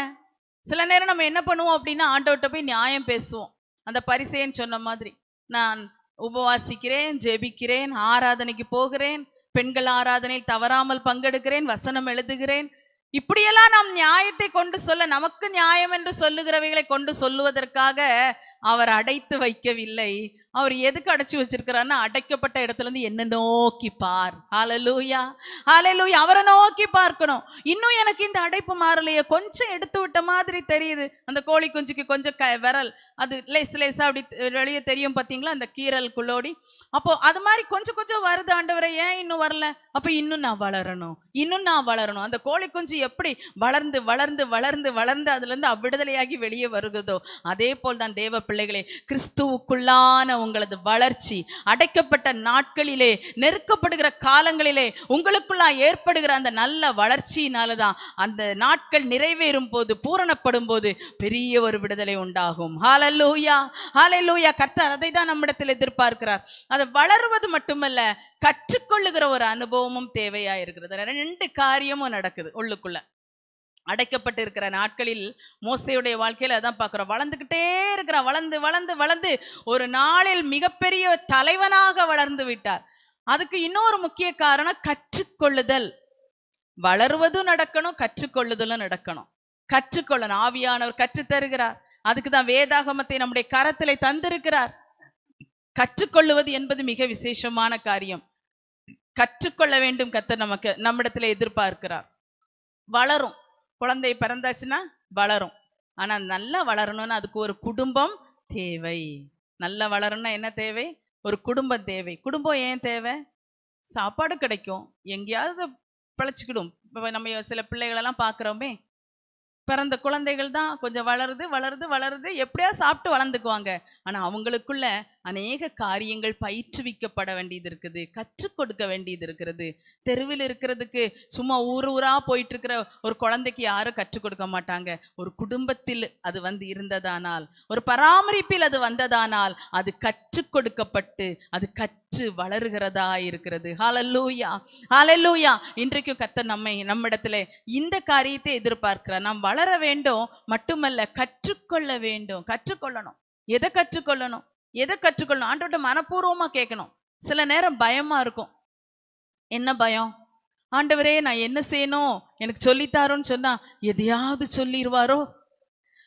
சில நேரம் நம்ம என்ன பண்ணுவோம் அப்படின்னா ஆண்டவர்கிட்ட போய் நியாயம் பேசுவோம் அந்த பரிசேன்னு சொன்ன மாதிரி நான் உபவாசிக்கிறேன் ஜெபிக்கிறேன் ஆராதனைக்கு போகிறேன் பெண்கள் ஆராதனையில் தவறாமல் பங்கெடுக்கிறேன் வசனம் எழுதுகிறேன் இப்படியெல்லாம் நாம் நியாயத்தை கொண்டு சொல்ல நமக்கு நியாயம் என்று சொல்லுகிறவைகளை கொண்டு சொல்லுவதற்காக அவர் அடைத்து வைக்கவில்லை அவர் எதுக்கு அடைச்சு வச்சிருக்கிறாருன்னா அடைக்கப்பட்ட இடத்துல இருந்து என்ன நோக்கி பார் ஹாலலூயா ஹாலலூயா அவரை நோக்கி பார்க்கணும் இன்னும் எனக்கு இந்த அடைப்பு மாறலையே கொஞ்சம் எடுத்து விட்ட மாதிரி தெரியுது அந்த கோழி குஞ்சுக்கு கொஞ்சம் க விரல் அது லேஸ் லேஸாக அப்படி வெளியே தெரியும் பார்த்தீங்களா அந்த கீரல் குள்ளோடி அப்போ அது மாதிரி கொஞ்சம் கொஞ்சம் வருது ஆண்டவரை ஏன் இன்னும் வரல அப்போ இன்னும் நான் வளரணும் இன்னும் நான் வளரணும் அந்த கோழி குஞ்சு எப்படி வளர்ந்து வளர்ந்து வளர்ந்து வளர்ந்து அதுலேருந்து அவ்விடுதலையாகி வெளியே வருகிறதோ அதே போல் தான் தேவ பிள்ளைகளே கிறிஸ்துவுக்குள்ளான உங்களது வளர்ச்சி அடைக்கப்பட்ட நாட்களிலே நெருக்கப்படுகிற காலங்களிலே உங்களுக்குள்ளா ஏற்படுகிற அந்த நல்ல வளர்ச்சியினால தான் அந்த நாட்கள் நிறைவேறும் போது பூரணப்படும் போது பெரிய ஒரு விடுதலை உண்டாகும் ஹால ஹலலூயா கர்த்தர் அதை தான் நம்மிடத்தில் எதிர்பார்க்கிறார் அதை வளருவது மட்டுமல்ல கற்றுக்கொள்ளுகிற ஒரு அனுபவமும் இருக்கிறது ரெண்டு காரியமும் நடக்குது உள்ளுக்குள்ள அடைக்கப்பட்டு இருக்கிற நாட்களில் மோசையுடைய வாழ்க்கையில் அதான் பார்க்குறோம் வளர்ந்துக்கிட்டே வளர்ந்து வளர்ந்து வளர்ந்து ஒரு நாளில் மிகப்பெரிய தலைவனாக வளர்ந்து விட்டார் அதுக்கு இன்னொரு முக்கிய காரணம் கற்றுக்கொள்ளுதல் வளருவதும் நடக்கணும் கற்றுக்கொள்ளுதலும் நடக்கணும் கற்றுக்கொள்ளணும் ஆவியானவர் கற்றுத்தருகிறார் அதுக்கு தான் வேதாகமத்தை நம்முடைய கரத்திலே தந்திருக்கிறார் கற்றுக்கொள்ளுவது என்பது மிக விசேஷமான காரியம் கற்றுக்கொள்ள வேண்டும் கத்தர் நமக்கு நம்மிடத்துல எதிர்பார்க்கிறார் வளரும் குழந்தை பிறந்தாச்சுன்னா வளரும் ஆனால் நல்லா வளரணும்னு அதுக்கு ஒரு குடும்பம் தேவை நல்லா வளரணும்னா என்ன தேவை ஒரு குடும்பம் தேவை குடும்பம் ஏன் தேவை சாப்பாடு கிடைக்கும் எங்கேயாவது பிழைச்சிக்கிடும் இப்போ நம்ம சில பிள்ளைகளெல்லாம் பார்க்குறோமே பிறந்த குழந்தைகள் தான் கொஞ்சம் வளருது வளருது வளருது எப்படியா சாப்பிட்டு வளர்ந்துக்குவாங்க ஆனால் அவங்களுக்குள்ள அநேக காரியங்கள் பயிற்றுவிக்கப்பட வேண்டியது இருக்குது கற்றுக் கொடுக்க வேண்டியது இருக்கிறது தெருவில் இருக்கிறதுக்கு சும்மா ஊர் ஊரா போயிட்டு இருக்கிற ஒரு குழந்தைக்கு யாரும் கற்றுக் கொடுக்க மாட்டாங்க ஒரு குடும்பத்தில் அது வந்து இருந்ததானால் ஒரு பராமரிப்பில் அது வந்ததானால் அது கற்றுக் கொடுக்கப்பட்டு அது கற்று வளருகிறதா இருக்கிறது ஹாலல்லூயா ஹாலல்லூயா இன்றைக்கும் கத்த நம்மை நம்மிடத்துல இந்த காரியத்தை எதிர்பார்க்கிறார் நாம் வளர வேண்டும் மட்டுமல்ல கற்றுக்கொள்ள வேண்டும் கற்றுக்கொள்ளணும் எதை கற்றுக்கொள்ளணும் எதை கற்றுக்கொள்ளணும் ஆண்டோட்ட மனப்பூர்வமாக கேட்கணும் சில நேரம் பயமாக இருக்கும் என்ன பயம் ஆண்டவரே நான் என்ன செய்யணும் எனக்கு சொல்லித்தாரோன்னு சொன்னால் எதையாவது சொல்லிடுவாரோ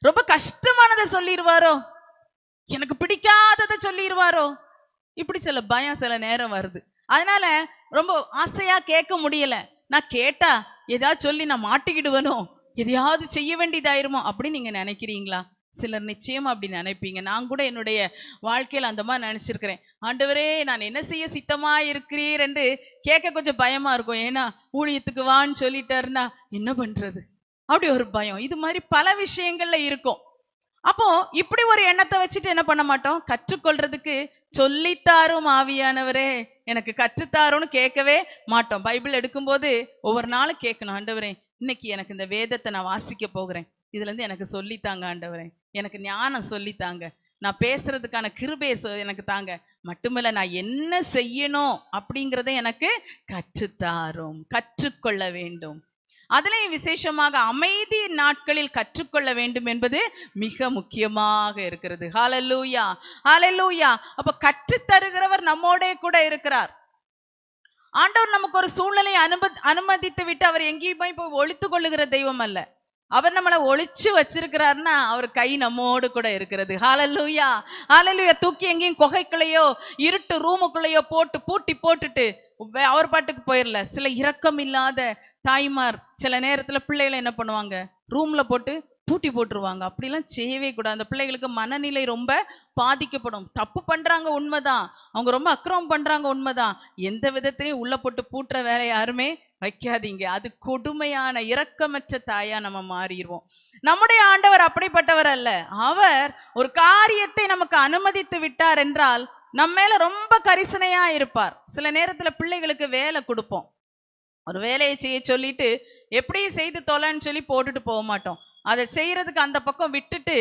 ரொம்ப கஷ்டமானதை சொல்லிடுவாரோ எனக்கு பிடிக்காததை சொல்லிடுவாரோ இப்படி சில பயம் சில நேரம் வருது அதனால ரொம்ப ஆசையா கேட்க முடியல நான் கேட்டா எதாவது சொல்லி நான் மாட்டிக்கிடுவனும் எதையாவது செய்ய வேண்டியதாயிருமோ அப்படின்னு நீங்க நினைக்கிறீங்களா சிலர் நிச்சயம் அப்படி நினைப்பீங்க நான் கூட என்னுடைய வாழ்க்கையில் அந்த மாதிரி நினச்சிருக்கிறேன் ஆண்டவரே நான் என்ன செய்ய சித்தமாக இருக்கிறீர் என்று கேட்க கொஞ்சம் பயமாக இருக்கும் ஏன்னா ஊழியத்துக்கு வான்னு சொல்லிட்டாருனா என்ன பண்ணுறது அப்படி ஒரு பயம் இது மாதிரி பல விஷயங்களில் இருக்கும் அப்போ இப்படி ஒரு எண்ணத்தை வச்சுட்டு என்ன பண்ண மாட்டோம் கற்றுக்கொள்றதுக்கு சொல்லித்தாரும் ஆவியானவரே எனக்கு கற்றுத்தாரும்னு கேட்கவே மாட்டோம் பைபிள் எடுக்கும்போது ஒவ்வொரு நாளும் கேட்கணும் ஆண்டவரே இன்னைக்கு எனக்கு இந்த வேதத்தை நான் வாசிக்க போகிறேன் இதுலேருந்து எனக்கு சொல்லித்தாங்க ஆண்டவரேன் எனக்கு ஞானம் சொல்லித்தாங்க நான் பேசுறதுக்கான கிருபையை எனக்கு தாங்க மட்டுமில்ல நான் என்ன செய்யணும் அப்படிங்கிறத எனக்கு கற்றுத்தாரும் கற்றுக்கொள்ள வேண்டும் அதுலேயும் விசேஷமாக அமைதி நாட்களில் கற்றுக்கொள்ள வேண்டும் என்பது மிக முக்கியமாக இருக்கிறது ஹாலலூயா ஹாலலூயா அப்போ கற்றுத்தருகிறவர் நம்மோட கூட இருக்கிறார் ஆண்டவர் நமக்கு ஒரு சூழ்நிலையை அனுமதி அனுமதித்து விட்டு அவர் எங்கேயுமே போய் ஒழித்து கொள்ளுகிற தெய்வம் அல்ல அவர் நம்மளை ஒழிச்சு வச்சிருக்கிறாருன்னா அவர் கை நம்மோடு கூட இருக்கிறது ஹாலல்லூயா ஹாலல்லூயா தூக்கி எங்கேயும் குகைக்குள்ளேயோ இருட்டு ரூமுக்குள்ளேயோ போட்டு பூட்டி போட்டுட்டு அவர் பாட்டுக்கு போயிடல சில இரக்கம் இல்லாத தாய்மார் சில நேரத்தில் பிள்ளைகளை என்ன பண்ணுவாங்க ரூம்ல போட்டு பூட்டி போட்டுருவாங்க அப்படிலாம் செய்யவே கூடாது அந்த பிள்ளைகளுக்கு மனநிலை ரொம்ப பாதிக்கப்படும் தப்பு பண்ணுறாங்க உண்மைதான் அவங்க ரொம்ப அக்கிரமம் பண்ணுறாங்க உண்மைதான் எந்த விதத்திலையும் உள்ள போட்டு பூட்டுற வேலை யாருமே வைக்காதீங்க அது கொடுமையான இரக்கமற்ற தாயா நம்ம மாறிடுவோம் நம்முடைய ஆண்டவர் அப்படிப்பட்டவர் அல்ல அவர் ஒரு காரியத்தை நமக்கு அனுமதித்து விட்டார் என்றால் நம்ம மேல ரொம்ப கரிசனையா இருப்பார் சில நேரத்துல பிள்ளைகளுக்கு வேலை கொடுப்போம் ஒரு வேலையை செய்ய சொல்லிட்டு எப்படி செய்து தொலைன்னு சொல்லி போட்டுட்டு போக மாட்டோம் அதை செய்யறதுக்கு அந்த பக்கம் விட்டுட்டு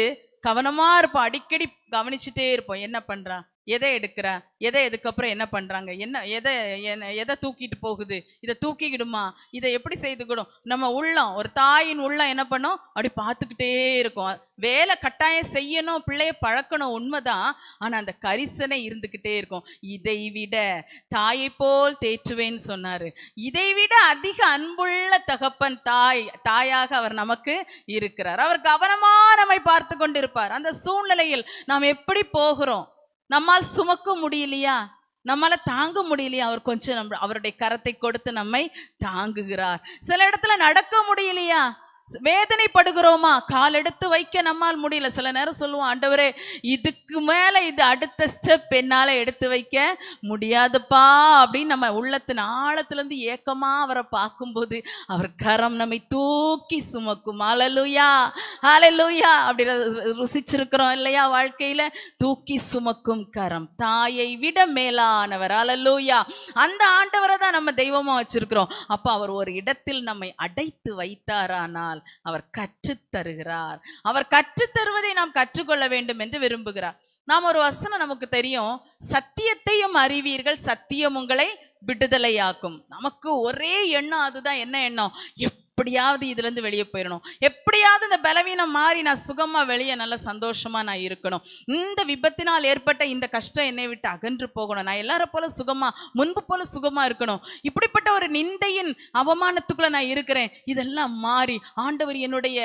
கவனமா இருப்போம் அடிக்கடி கவனிச்சுட்டே இருப்போம் என்ன பண்றா எதை எடுக்கிற எதை எதுக்கப்புறம் என்ன பண்ணுறாங்க என்ன எதை என்ன எதை தூக்கிட்டு போகுது இதை தூக்கிக்கிடுமா இதை எப்படி செய்துக்கிடும் நம்ம உள்ளம் ஒரு தாயின் உள்ளம் என்ன பண்ணும் அப்படி பார்த்துக்கிட்டே இருக்கும் வேலை கட்டாயம் செய்யணும் பிள்ளைய பழக்கணும் உண்மைதான் ஆனால் அந்த கரிசனை இருந்துக்கிட்டே இருக்கும் இதை விட தாயை போல் தேற்றுவேன்னு சொன்னார் இதை விட அதிக அன்புள்ள தகப்பன் தாய் தாயாக அவர் நமக்கு இருக்கிறார் அவர் கவனமாக நம்மை பார்த்து கொண்டிருப்பார் அந்த சூழ்நிலையில் நாம் எப்படி போகிறோம் நம்மால் சுமக்க முடியலையா நம்மால தாங்க முடியலையா அவர் கொஞ்சம் நம்ம அவருடைய கரத்தை கொடுத்து நம்மை தாங்குகிறார் சில இடத்துல நடக்க முடியலையா வேதனைப்படுகிறோமா கால் எடுத்து வைக்க நம்மால் முடியல சில நேரம் சொல்லுவோம் ஆண்டவரே இதுக்கு மேலே இது அடுத்த ஸ்டெப் என்னால் எடுத்து வைக்க முடியாதுப்பா அப்படின்னு நம்ம உள்ளத்தின் ஆழத்துலேருந்து ஏக்கமாக அவரை பார்க்கும்போது அவர் கரம் நம்மை தூக்கி சுமக்கும் அலலுயா அலலுயா அப்படின்னு ருசிச்சிருக்கிறோம் இல்லையா வாழ்க்கையில் தூக்கி சுமக்கும் கரம் தாயை விட மேலானவர் அலலுயா அந்த ஆண்டவரை தான் நம்ம தெய்வமாக வச்சிருக்கிறோம் அப்போ அவர் ஒரு இடத்தில் நம்மை அடைத்து வைத்தாரானால் அவர் கற்றுத்தருகிறார் அவர் கற்றுத்தருவதை நாம் கற்றுக்கொள்ள வேண்டும் என்று விரும்புகிறார் நாம் ஒரு வசனம் நமக்கு தெரியும் சத்தியத்தையும் அறிவீர்கள் சத்தியம் உங்களை விடுதலையாக்கும் நமக்கு ஒரே எண்ணம் அதுதான் என்ன எண்ணம் எப்படியாவது இதுலேருந்து வெளியே போயிடணும் எப்படியாவது இந்த பலவீனம் மாறி நான் சுகமாக வெளியே நல்ல சந்தோஷமாக நான் இருக்கணும் இந்த விபத்தினால் ஏற்பட்ட இந்த கஷ்டம் என்னை விட்டு அகன்று போகணும் நான் எல்லார போல சுகமாக முன்பு போல சுகமாக இருக்கணும் இப்படிப்பட்ட ஒரு நிந்தையின் அவமானத்துக்குள்ளே நான் இருக்கிறேன் இதெல்லாம் மாறி ஆண்டவர் என்னுடைய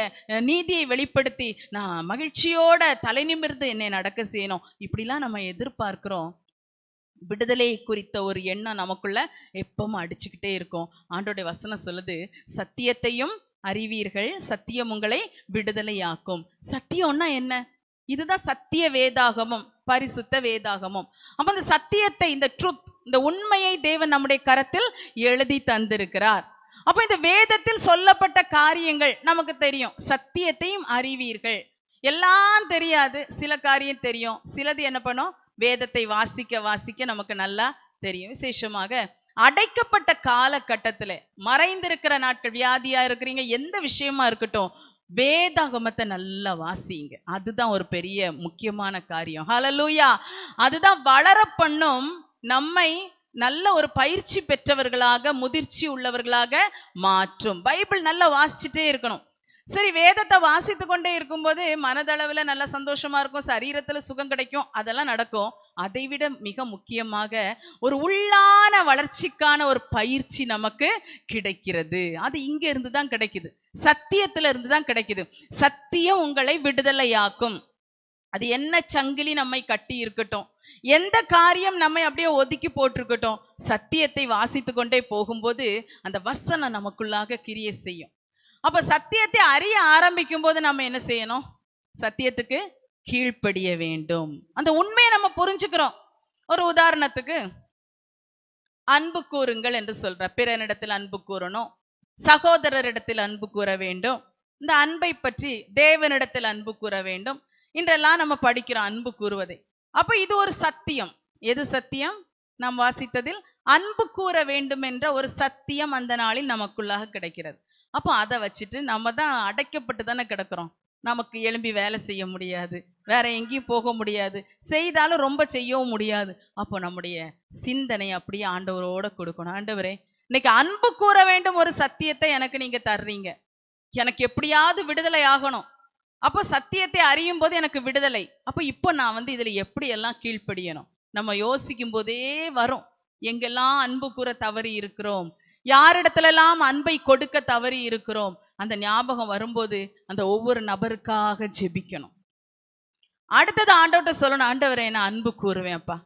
நீதியை வெளிப்படுத்தி நான் மகிழ்ச்சியோட தலை நிமிர்ந்து என்னை நடக்க செய்யணும் இப்படிலாம் நம்ம எதிர்பார்க்கிறோம் விடுதலை குறித்த ஒரு எண்ணம் நமக்குள்ள எப்பவும் அடிச்சுக்கிட்டே இருக்கும் ஆண்டோடைய வசனம் சொல்லுது சத்தியத்தையும் அறிவீர்கள் சத்தியம் உங்களை விடுதலையாக்கும் சத்தியம்னா என்ன இதுதான் சத்திய வேதாகமம் பரிசுத்த வேதாகமம் அப்ப இந்த சத்தியத்தை இந்த ட்ரூத் இந்த உண்மையை தேவன் நம்முடைய கரத்தில் எழுதி தந்திருக்கிறார் அப்ப இந்த வேதத்தில் சொல்லப்பட்ட காரியங்கள் நமக்கு தெரியும் சத்தியத்தையும் அறிவீர்கள் எல்லாம் தெரியாது சில காரியம் தெரியும் சிலது என்ன பண்ணும் வேதத்தை வாசிக்க வாசிக்க நமக்கு நல்லா தெரியும் விசேஷமாக அடைக்கப்பட்ட காலகட்டத்தில் மறைந்திருக்கிற நாட்கள் வியாதியா இருக்கிறீங்க எந்த விஷயமா இருக்கட்டும் வேதாகமத்தை நல்லா வாசிங்க அதுதான் ஒரு பெரிய முக்கியமான காரியம் ஹலலூயா அதுதான் வளர பண்ணும் நம்மை நல்ல ஒரு பயிற்சி பெற்றவர்களாக முதிர்ச்சி உள்ளவர்களாக மாற்றும் பைபிள் நல்லா வாசிச்சுட்டே இருக்கணும் சரி வேதத்தை வாசித்து கொண்டே இருக்கும்போது மனதளவில் நல்ல சந்தோஷமா இருக்கும் சரீரத்தில் சுகம் கிடைக்கும் அதெல்லாம் நடக்கும் அதைவிட மிக முக்கியமாக ஒரு உள்ளான வளர்ச்சிக்கான ஒரு பயிற்சி நமக்கு கிடைக்கிறது அது இங்க இருந்து தான் கிடைக்குது சத்தியத்துல இருந்து தான் கிடைக்குது சத்தியம் உங்களை விடுதலையாக்கும் அது என்ன சங்கிலி நம்மை கட்டி இருக்கட்டும் எந்த காரியம் நம்மை அப்படியே ஒதுக்கி போட்டிருக்கட்டும் சத்தியத்தை வாசித்து கொண்டே போகும்போது அந்த வசனம் நமக்குள்ளாக கிரியை செய்யும் அப்போ சத்தியத்தை அறிய ஆரம்பிக்கும் போது நம்ம என்ன செய்யணும் சத்தியத்துக்கு கீழ்ப்படிய வேண்டும் அந்த உண்மையை நம்ம புரிஞ்சுக்கிறோம் ஒரு உதாரணத்துக்கு அன்பு கூறுங்கள் என்று சொல்ற பிறனிடத்தில் அன்பு கூறணும் சகோதரரிடத்தில் அன்பு கூற வேண்டும் இந்த அன்பை பற்றி தேவனிடத்தில் அன்பு கூற வேண்டும் இன்றெல்லாம் நம்ம படிக்கிறோம் அன்பு கூறுவதை அப்ப இது ஒரு சத்தியம் எது சத்தியம் நாம் வாசித்ததில் அன்பு கூற வேண்டும் என்ற ஒரு சத்தியம் அந்த நாளில் நமக்குள்ளாக கிடைக்கிறது அப்போ அதை வச்சுட்டு நம்ம தான் அடைக்கப்பட்டு தானே கிடக்கிறோம் நமக்கு எழும்பி வேலை செய்ய முடியாது வேற எங்கேயும் போக முடியாது செய்தாலும் ரொம்ப செய்யவும் முடியாது அப்போ நம்முடைய சிந்தனை அப்படியே ஆண்டவரோட கொடுக்கணும் ஆண்டவரே இன்னைக்கு அன்பு கூற வேண்டும் ஒரு சத்தியத்தை எனக்கு நீங்க தர்றீங்க எனக்கு எப்படியாவது விடுதலை ஆகணும் அப்போ சத்தியத்தை அறியும் போது எனக்கு விடுதலை அப்போ இப்போ நான் வந்து இதில் எல்லாம் கீழ்ப்படியணும் நம்ம யோசிக்கும் போதே வரும் எங்கெல்லாம் அன்பு கூற தவறி இருக்கிறோம் யாரிடத்துலலாம் அன்பை கொடுக்க தவறி இருக்கிறோம் அந்த ஞாபகம் வரும்போது அந்த ஒவ்வொரு நபருக்காக ஜெபிக்கணும் அடுத்தது ஆண்டவர்கிட்ட சொல்லணும் ஆண்டவரை நான் அன்பு கூறுவேன் அப்பா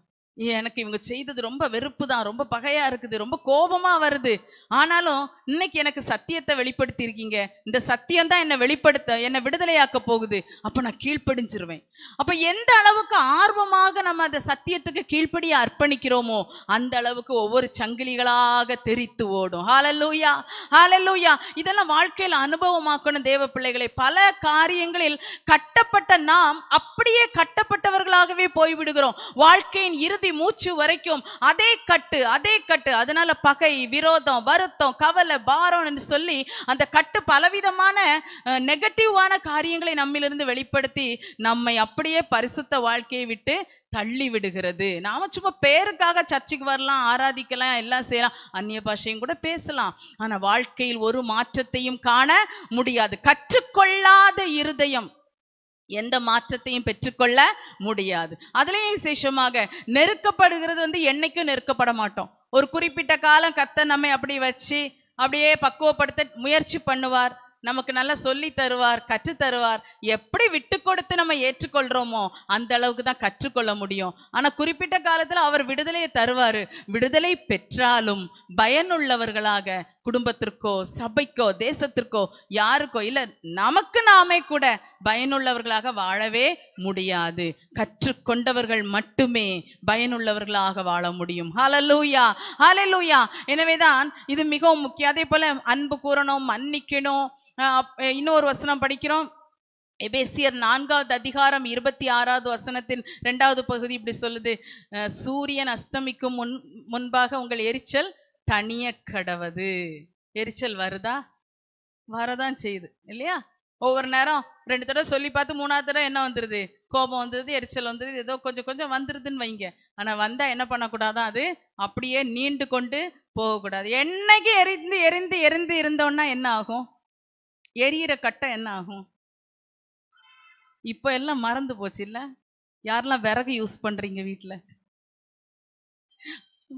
எனக்கு இவங்க செய்தது ரொம்ப வெறுப்பு தான் ரொம்ப பகையா இருக்குது ரொம்ப கோபமா வருது ஆனாலும் இன்னைக்கு எனக்கு சத்தியத்தை வெளிப்படுத்தி இருக்கீங்க இந்த சத்தியம் தான் என்னை வெளிப்படுத்த என்னை விடுதலையாக்க போகுது அப்ப நான் கீழ்ப்படிஞ்சிருவேன் அப்ப எந்த அளவுக்கு ஆர்வமாக நம்ம அந்த சத்தியத்துக்கு கீழ்ப்படியை அர்ப்பணிக்கிறோமோ அந்த அளவுக்கு ஒவ்வொரு சங்கிலிகளாக தெரித்து ஓடும் ஹாலல்லூயா ஹாலல்லூயா இதெல்லாம் வாழ்க்கையில் அனுபவமாக்கணும் தேவ பிள்ளைகளை பல காரியங்களில் கட்டப்பட்ட நாம் அப்படியே கட்டப்பட்டவர்களாகவே போய்விடுகிறோம் வாழ்க்கையின் இறுதி மூச்சு வரைக்கும் அதே கட்டு அதே கட்டு அதனால பகை விரோதம் வருத்தம் கவலை பாரம்னு சொல்லி அந்த கட்டு பலவிதமான நெகட்டிவான காரியங்களை நம்மிலிருந்து வெளிப்படுத்தி நம்மை அப்படியே பரிசுத்த வாழ்க்கையை விட்டு தள்ளி விடுகிறது நாம சும்மா பேருக்காக சர்ச்சுக்கு வரலாம் ஆராதிக்கலாம் எல்லாம் செய்யலாம் அந்நிய பாஷையும் கூட பேசலாம் ஆனால் வாழ்க்கையில் ஒரு மாற்றத்தையும் காண முடியாது கற்றுக்கொள்ளாத இருதயம் எந்த மாற்றத்தையும் பெற்றுக்கொள்ள முடியாது அதுலேயும் விசேஷமாக நெருக்கப்படுகிறது வந்து என்னைக்கும் நெருக்கப்பட மாட்டோம் ஒரு குறிப்பிட்ட காலம் கத்த நம்மை அப்படி வச்சு அப்படியே பக்குவப்படுத்த முயற்சி பண்ணுவார் நமக்கு நல்லா சொல்லி தருவார் கற்றுத்தருவார் தருவார் எப்படி விட்டு கொடுத்து நம்ம ஏற்றுக்கொள்கிறோமோ அந்த அளவுக்கு தான் கற்றுக்கொள்ள முடியும் ஆனால் குறிப்பிட்ட காலத்தில் அவர் விடுதலையை தருவார் விடுதலை பெற்றாலும் பயனுள்ளவர்களாக குடும்பத்திற்கோ சபைக்கோ தேசத்திற்கோ யாருக்கோ இல்லை நமக்கு நாமே கூட பயனுள்ளவர்களாக வாழவே முடியாது கற்றுக்கொண்டவர்கள் மட்டுமே பயனுள்ளவர்களாக வாழ முடியும் ஹலலூயா ஹலலூயா எனவேதான் இது மிகவும் முக்கியம் அதே போல அன்பு கூறணும் மன்னிக்கணும் இன்னொரு வசனம் படிக்கிறோம் எபேசியர் நான்காவது அதிகாரம் இருபத்தி ஆறாவது வசனத்தின் ரெண்டாவது பகுதி இப்படி சொல்லுது சூரியன் அஸ்தமிக்கும் முன் முன்பாக உங்கள் எரிச்சல் தனிய கடவது எரிச்சல் வருதா வரதான் செய்யுது இல்லையா ஒவ்வொரு நேரம் ரெண்டு தடவை சொல்லி பார்த்து மூணாவது தடவை என்ன வந்துருது கோபம் வந்துருது எரிச்சல் வந்துருது ஏதோ கொஞ்சம் கொஞ்சம் வந்துருதுன்னு வைங்க ஆனா வந்தா என்ன பண்ணக்கூடாதா அது அப்படியே நீண்டு கொண்டு போகக்கூடாது என்னைக்கு எரிந்து எரிந்து எரிந்து இருந்தோம்னா என்ன ஆகும் எரியிற கட்டம் என்ன ஆகும் இப்போ எல்லாம் மறந்து போச்சு இல்லை யாரெல்லாம் விறகு யூஸ் பண்ணுறீங்க வீட்டில்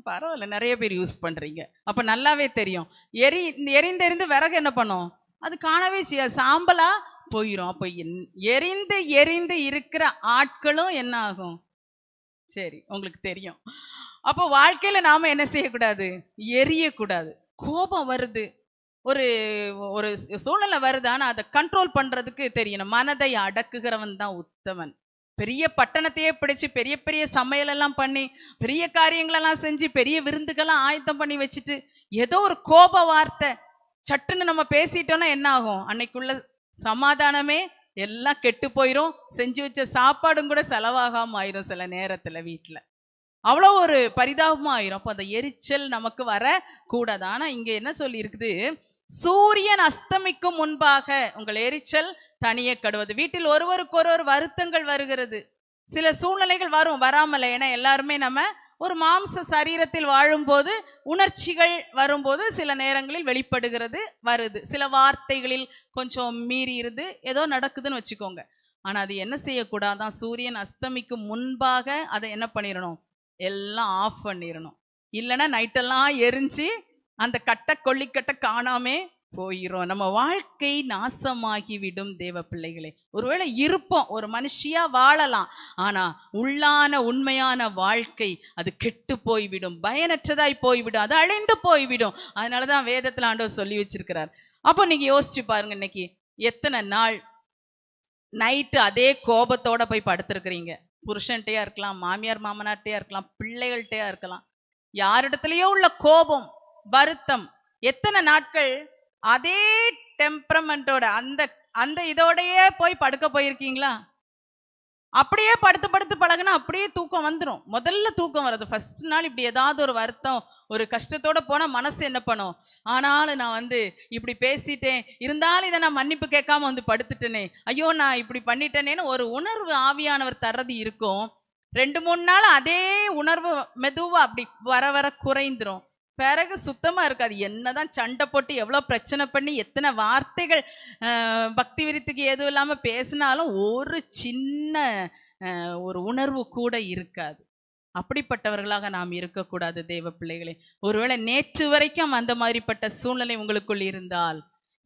பரவாயில்ல நிறைய பேர் யூஸ் பண்ணுறீங்க அப்போ நல்லாவே தெரியும் எரி இந்த எரிந்தெறிந்து விறகு என்ன பண்ணும் அது காணவே சாம்பலாக போயிடும் அப்போ எரிந்து எரிந்து இருக்கிற ஆட்களும் என்ன ஆகும் சரி உங்களுக்கு தெரியும் அப்போ வாழ்க்கையில் நாம் என்ன செய்யக்கூடாது எரியக்கூடாது கோபம் வருது ஒரு ஒரு சூழ்நிலை வருது ஆனால் அதை கண்ட்ரோல் பண்ணுறதுக்கு தெரியணும் மனதை அடக்குகிறவன் தான் உத்தவன் பெரிய பட்டணத்தையே பிடிச்சி பெரிய பெரிய சமையலெல்லாம் பண்ணி பெரிய காரியங்களெல்லாம் செஞ்சு பெரிய விருந்துக்கெல்லாம் ஆயத்தம் பண்ணி வச்சுட்டு ஏதோ ஒரு கோப வார்த்தை சட்டுன்னு நம்ம பேசிட்டோம்னா என்ன ஆகும் அன்னைக்குள்ள சமாதானமே எல்லாம் கெட்டு போயிரும் செஞ்சு வச்ச சாப்பாடும் கூட செலவாகாம ஆயிரும் சில நேரத்தில் வீட்டில் அவ்வளோ ஒரு பரிதாபமாக ஆயிரும் அப்போ அந்த எரிச்சல் நமக்கு வர கூடாது ஆனால் இங்கே என்ன சொல்லி இருக்குது சூரியன் அஸ்தமிக்கும் முன்பாக உங்கள் எரிச்சல் தனியே கடுவது வீட்டில் ஒருவருக்கொருவர் வருத்தங்கள் வருகிறது சில சூழ்நிலைகள் வரும் வராமல் ஏன்னா எல்லாருமே நம்ம ஒரு மாம்ச சரீரத்தில் வாழும்போது உணர்ச்சிகள் வரும்போது சில நேரங்களில் வெளிப்படுகிறது வருது சில வார்த்தைகளில் கொஞ்சம் மீறி இருது ஏதோ நடக்குதுன்னு வச்சுக்கோங்க ஆனால் அது என்ன செய்யக்கூடாதான் சூரியன் அஸ்தமிக்கு முன்பாக அதை என்ன பண்ணிடணும் எல்லாம் ஆஃப் பண்ணிடணும் இல்லைன்னா நைட்டெல்லாம் எரிஞ்சு அந்த கட்டை கொல்லிக்கட்டை காணாமே போயிடும் நம்ம வாழ்க்கை நாசமாகிவிடும் தேவ பிள்ளைகளே ஒருவேளை இருப்போம் ஒரு மனுஷியா வாழலாம் ஆனா உள்ளான உண்மையான வாழ்க்கை அது கெட்டு போய்விடும் பயனற்றதாய் போய்விடும் அது அழிந்து போய்விடும் அதனாலதான் வேதத்துல ஆண்டவர் சொல்லி வச்சிருக்கிறார் அப்போ நீங்க யோசிச்சு பாருங்க இன்னைக்கு எத்தனை நாள் நைட்டு அதே கோபத்தோட போய் படுத்திருக்கிறீங்க புருஷன்கிட்டயா இருக்கலாம் மாமியார் மாமனார்கிட்டயா இருக்கலாம் பிள்ளைகள்கிட்டயா இருக்கலாம் யாரிடத்துலயோ உள்ள கோபம் வருத்தம் எத்தனை நாட்கள் அதே டெம்பரமெண்டோட அந்த அந்த இதோடையே போய் படுக்க போயிருக்கீங்களா அப்படியே படுத்து படுத்து பழகுனா அப்படியே தூக்கம் வந்துடும் முதல்ல தூக்கம் வர்றது ஃபர்ஸ்ட் நாள் இப்படி ஏதாவது ஒரு வருத்தம் ஒரு கஷ்டத்தோட போனால் மனசு என்ன பண்ணும் ஆனாலும் நான் வந்து இப்படி பேசிட்டேன் இருந்தாலும் இதை நான் மன்னிப்பு கேட்காம வந்து படுத்துட்டேனே ஐயோ நான் இப்படி பண்ணிட்டேனேன்னு ஒரு உணர்வு ஆவியானவர் தர்றது இருக்கும் ரெண்டு மூணு நாள் அதே உணர்வு மெதுவாக அப்படி வர வர குறைந்துரும் பிறகு சுத்தமாக இருக்காது என்னதான் சண்டை போட்டு எவ்வளோ பிரச்சனை பண்ணி எத்தனை வார்த்தைகள் பக்தி விரித்துக்கு எதுவும் இல்லாமல் பேசினாலும் ஒரு சின்ன ஒரு உணர்வு கூட இருக்காது அப்படிப்பட்டவர்களாக நாம் இருக்கக்கூடாது தெய்வ பிள்ளைகளே ஒருவேளை நேற்று வரைக்கும் அந்த மாதிரிப்பட்ட சூழ்நிலை உங்களுக்குள் இருந்தால்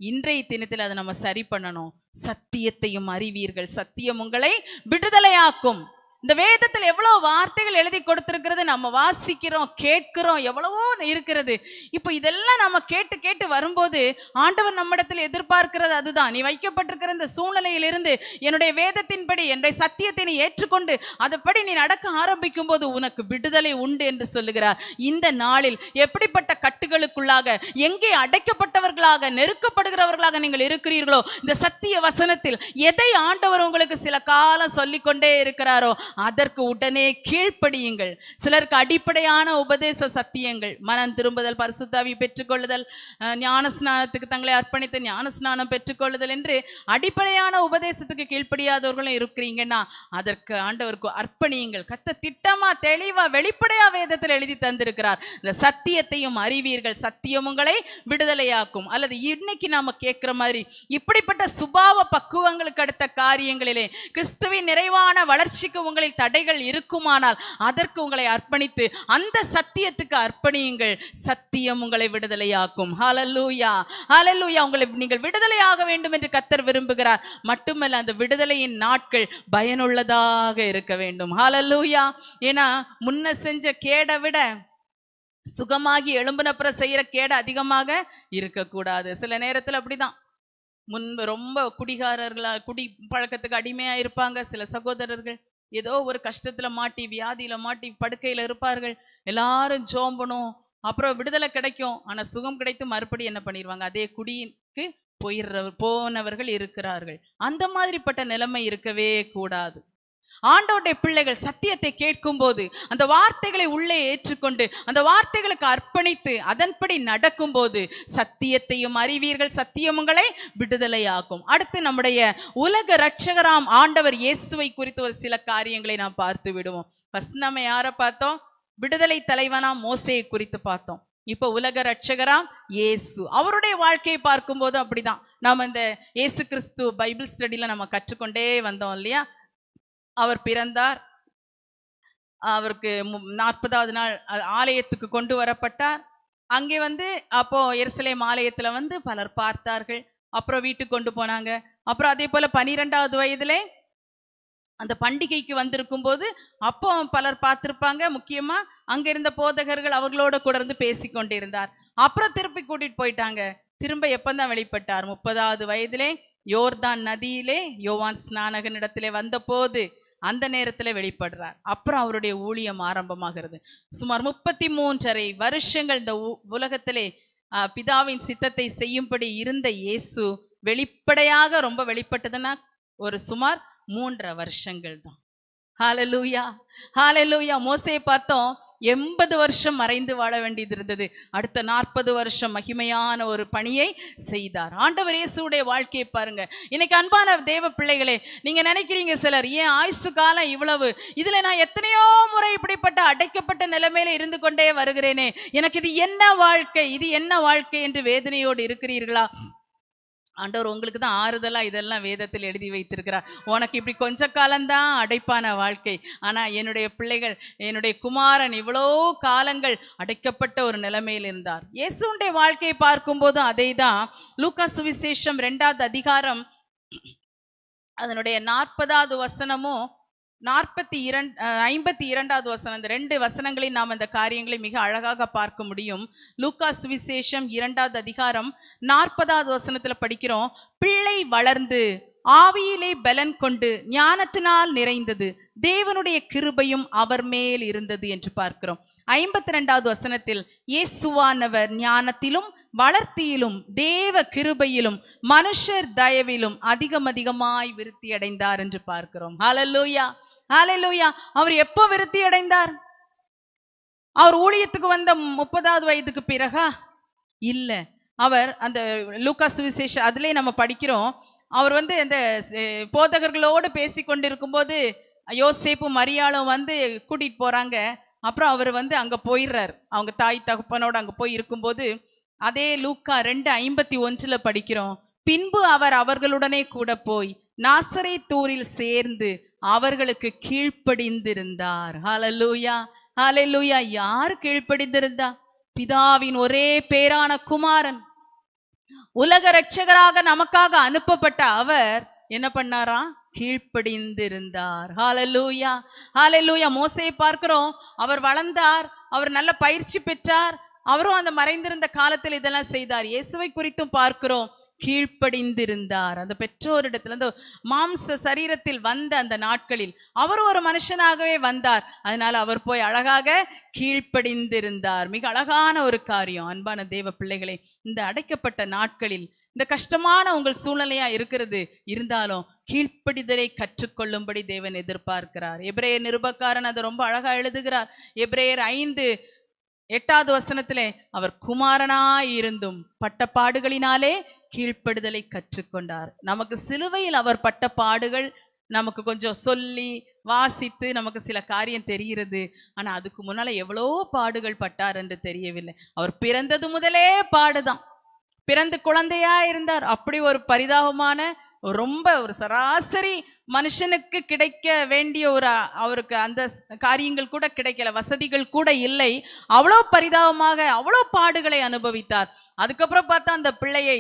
இன்றைய தினத்தில் அதை நம்ம சரி பண்ணணும் சத்தியத்தையும் அறிவீர்கள் சத்தியம் உங்களை விடுதலையாக்கும் இந்த வேதத்தில் எவ்வளவு வார்த்தைகள் எழுதி கொடுத்துருக்கிறது நம்ம வாசிக்கிறோம் கேட்கிறோம் எவ்வளவோ இருக்கிறது இப்போ இதெல்லாம் நம்ம கேட்டு கேட்டு வரும்போது ஆண்டவர் நம்மிடத்தில் எதிர்பார்க்கிறது அதுதான் நீ வைக்கப்பட்டிருக்கிற இந்த சூழ்நிலையிலிருந்து என்னுடைய வேதத்தின்படி என்னுடைய சத்தியத்தை நீ ஏற்றுக்கொண்டு அதுபடி நீ நடக்க ஆரம்பிக்கும் போது உனக்கு விடுதலை உண்டு என்று சொல்லுகிறார் இந்த நாளில் எப்படிப்பட்ட கட்டுகளுக்குள்ளாக எங்கே அடைக்கப்பட்டவர்களாக நெருக்கப்படுகிறவர்களாக நீங்கள் இருக்கிறீர்களோ இந்த சத்திய வசனத்தில் எதை ஆண்டவர் உங்களுக்கு சில காலம் சொல்லிக்கொண்டே இருக்கிறாரோ அதற்கு உடனே கீழ்ப்படியுங்கள் சிலருக்கு அடிப்படையான உபதேச சத்தியங்கள் மனம் திரும்புதல் பரிசுத்தாவி பெற்றுக்கொள்ளுதல் ஞான ஸ்நானத்துக்கு தங்களை அர்ப்பணித்து ஞான ஸ்நானம் பெற்றுக்கொள்ளுதல் என்று அடிப்படையான உபதேசத்துக்கு கீழ்ப்படியாதவர்களும் இருக்கிறீங்கன்னா அதற்கு ஆண்டவருக்கு அர்ப்பணியுங்கள் கத்த திட்டமா தெளிவா வெளிப்படையா வேதத்தில் எழுதி தந்திருக்கிறார் இந்த சத்தியத்தையும் அறிவீர்கள் சத்தியம் உங்களை விடுதலையாக்கும் அல்லது இன்னைக்கு நாம கேட்கிற மாதிரி இப்படிப்பட்ட சுபாவ பக்குவங்களுக்கு அடுத்த காரியங்களிலே கிறிஸ்துவின் நிறைவான வளர்ச்சிக்கு உங்களில் தடைகள் இருக்குமானால் அதற்கு உங்களை அர்ப்பணித்து அந்த சத்தியத்துக்கு அர்ப்பணியுங்கள் சத்தியம் உங்களை விடுதலையாக்கும் ஹலலூயா ஹலலூயா உங்களை நீங்கள் விடுதலையாக வேண்டும் என்று கத்தர் விரும்புகிறார் மட்டுமல்ல அந்த விடுதலையின் நாட்கள் பயனுள்ளதாக இருக்க வேண்டும் ஹலலூயா ஏன்னா முன்ன செஞ்ச கேடை விட சுகமாகி எழும்புனப்புறம் செய்யற கேடு அதிகமாக இருக்கக்கூடாது சில நேரத்தில் அப்படிதான் முன்பு ரொம்ப குடிகாரர்களா குடி பழக்கத்துக்கு அடிமையா இருப்பாங்க சில சகோதரர்கள் ஏதோ ஒரு கஷ்டத்தில் மாட்டி வியாதியில் மாட்டி படுக்கையில் இருப்பார்கள் எல்லாரும் ஜோம்பணும் அப்புறம் விடுதலை கிடைக்கும் ஆனால் சுகம் கிடைத்து மறுபடி என்ன பண்ணிடுவாங்க அதே குடிக்கு போயிடுற போனவர்கள் இருக்கிறார்கள் அந்த மாதிரிப்பட்ட நிலைமை இருக்கவே கூடாது ஆண்டோடைய பிள்ளைகள் சத்தியத்தை கேட்கும் போது அந்த வார்த்தைகளை உள்ளே ஏற்றுக்கொண்டு அந்த வார்த்தைகளுக்கு அர்ப்பணித்து அதன்படி நடக்கும் போது சத்தியத்தையும் அறிவீர்கள் சத்தியம் உங்களை விடுதலையாகும் அடுத்து நம்முடைய உலக ரட்சகராம் ஆண்டவர் இயேசுவை குறித்து ஒரு சில காரியங்களை நாம் பார்த்து விடுவோம் ஃபர்ஸ்ட் நம்ம யாரை பார்த்தோம் விடுதலை தலைவனா மோசையை குறித்து பார்த்தோம் இப்போ உலக ரட்சகராம் இயேசு அவருடைய வாழ்க்கையை பார்க்கும்போது அப்படிதான் நாம் இந்த இயேசு கிறிஸ்து பைபிள் ஸ்டடியில் நம்ம கற்றுக்கொண்டே வந்தோம் இல்லையா அவர் பிறந்தார் அவருக்கு நாற்பதாவது நாள் ஆலயத்துக்கு கொண்டு வரப்பட்டார் அங்கே வந்து அப்போ எருசலேம் ஆலயத்துல வந்து பலர் பார்த்தார்கள் அப்புறம் வீட்டுக்கு கொண்டு போனாங்க அப்புறம் அதே போல பனிரெண்டாவது வயதுல அந்த பண்டிகைக்கு வந்திருக்கும் போது அப்போ பலர் பார்த்திருப்பாங்க முக்கியமா அங்க இருந்த போதகர்கள் அவர்களோட கூட இருந்து பேசி கொண்டிருந்தார் அப்புறம் திருப்பி கூட்டிட்டு போயிட்டாங்க திரும்ப எப்பந்தான் வெளிப்பட்டார் முப்பதாவது வயதிலே யோர்தான் நதியிலே யோவான் ஸ்நானகன் இடத்திலே வந்த போது அந்த நேரத்தில் வெளிப்படுறார் அப்புறம் அவருடைய ஊழியம் ஆரம்பமாகிறது சுமார் முப்பத்தி மூன்றரை வருஷங்கள் இந்த உலகத்திலே பிதாவின் சித்தத்தை செய்யும்படி இருந்த இயேசு வெளிப்படையாக ரொம்ப வெளிப்பட்டதுன்னா ஒரு சுமார் மூன்றரை வருஷங்கள் தான் ஹாலலூயா ஹாலலூயா மோசையை பார்த்தோம் எண்பது வருஷம் மறைந்து வாழ வேண்டியது இருந்தது அடுத்த நாற்பது வருஷம் மகிமையான ஒரு பணியை செய்தார் ஆண்டவர் இயேசுடைய வாழ்க்கையை பாருங்க இன்னைக்கு அன்பான தேவ பிள்ளைகளே நீங்க நினைக்கிறீங்க சிலர் ஏன் ஆயுசு காலம் இவ்வளவு இதுல நான் எத்தனையோ முறை இப்படிப்பட்ட அடைக்கப்பட்ட நிலைமையில இருந்து கொண்டே வருகிறேனே எனக்கு இது என்ன வாழ்க்கை இது என்ன வாழ்க்கை என்று வேதனையோடு இருக்கிறீர்களா ஆண்டவர் உங்களுக்கு தான் ஆறுதலாக இதெல்லாம் வேதத்தில் எழுதி வைத்திருக்கிறார் உனக்கு இப்படி கொஞ்ச காலம்தான் அடைப்பான வாழ்க்கை ஆனால் என்னுடைய பிள்ளைகள் என்னுடைய குமாரன் இவ்வளோ காலங்கள் அடைக்கப்பட்ட ஒரு நிலைமையில் இருந்தார் இயேசுடைய வாழ்க்கையை போதும் அதை தான் லூக்கா சுவிசேஷம் ரெண்டாவது அதிகாரம் அதனுடைய நாற்பதாவது வசனமும் நாற்பத்தி இரண்டு ஐம்பத்தி இரண்டாவது வசனம் இந்த ரெண்டு வசனங்களையும் நாம் இந்த காரியங்களை மிக அழகாக பார்க்க முடியும் லூக்கா சுவிசேஷம் இரண்டாவது அதிகாரம் நாற்பதாவது வசனத்தில் படிக்கிறோம் பிள்ளை வளர்ந்து ஆவியிலே பலன் கொண்டு ஞானத்தினால் நிறைந்தது தேவனுடைய கிருபையும் அவர் மேல் இருந்தது என்று பார்க்கிறோம் ஐம்பத்தி ரெண்டாவது வசனத்தில் இயேசுவானவர் ஞானத்திலும் வளர்த்தியிலும் தேவ கிருபையிலும் மனுஷர் தயவிலும் அதிகம் அதிகமாய் விருத்தி அடைந்தார் என்று பார்க்கிறோம் லூயா ஆலையிலூயா அவர் எப்போ விருத்தி அடைந்தார் அவர் ஊழியத்துக்கு வந்த முப்பதாவது வயதுக்கு பிறகா இல்லை அவர் அந்த லூக்கா சுவிசேஷ அதுலயே நம்ம படிக்கிறோம் அவர் வந்து அந்த போதகர்களோடு பேசி கொண்டிருக்கும் போது யோசேப்பு மரியாளம் வந்து கூட்டிகிட்டு போகிறாங்க அப்புறம் அவர் வந்து அங்கே போயிடுறார் அவங்க தாய் தகப்பனோடு அங்கே போய் இருக்கும்போது அதே லூக்கா ரெண்டு ஐம்பத்தி ஒன்றில் படிக்கிறோம் பின்பு அவர் அவர்களுடனே கூட போய் நாசரை தூரில் சேர்ந்து அவர்களுக்கு கீழ்ப்படிந்திருந்தார் ஹலலூயா ஹலலூயா யார் கீழ்ப்படிந்திருந்தா பிதாவின் ஒரே பேரான குமாரன் உலக ரட்சகராக நமக்காக அனுப்பப்பட்ட அவர் என்ன பண்ணாரா கீழ்ப்படிந்திருந்தார் ஹாலலூயா ஹாலலூயா மோசையை பார்க்கிறோம் அவர் வளர்ந்தார் அவர் நல்ல பயிற்சி பெற்றார் அவரும் அந்த மறைந்திருந்த காலத்தில் இதெல்லாம் செய்தார் இயேசுவை குறித்தும் பார்க்கிறோம் கீழ்ப்படிந்திருந்தார் அந்த பெற்றோரிடத்தில் அந்த மாம்ச சரீரத்தில் வந்த அந்த நாட்களில் அவர் ஒரு மனுஷனாகவே வந்தார் அதனால் அவர் போய் அழகாக கீழ்ப்படிந்திருந்தார் மிக அழகான ஒரு காரியம் அன்பான தேவ பிள்ளைகளை இந்த அடைக்கப்பட்ட நாட்களில் இந்த கஷ்டமான உங்கள் சூழ்நிலையா இருக்கிறது இருந்தாலும் கீழ்ப்படிதலை கற்றுக்கொள்ளும்படி தேவன் எதிர்பார்க்கிறார் எப்ரேயர் நிருபக்காரன் அதை ரொம்ப அழகா எழுதுகிறார் எப்ரேயர் ஐந்து எட்டாவது வசனத்திலே அவர் குமாரனாயிருந்தும் பட்ட பாடுகளினாலே கீழ்ப்படுதலை கற்றுக்கொண்டார் நமக்கு சிலுவையில் அவர் பட்ட பாடுகள் நமக்கு கொஞ்சம் சொல்லி வாசித்து நமக்கு சில காரியம் தெரிகிறது ஆனா அதுக்கு முன்னால எவ்வளோ பாடுகள் பட்டார் என்று தெரியவில்லை அவர் பிறந்தது முதலே பாடுதான் பிறந்து குழந்தையா இருந்தார் அப்படி ஒரு பரிதாபமான ரொம்ப ஒரு சராசரி மனுஷனுக்கு கிடைக்க வேண்டிய ஒரு அவருக்கு அந்த காரியங்கள் கூட கிடைக்கல வசதிகள் கூட இல்லை அவ்வளோ பரிதாபமாக அவ்வளோ பாடுகளை அனுபவித்தார் அதுக்கப்புறம் பார்த்தா அந்த பிள்ளையை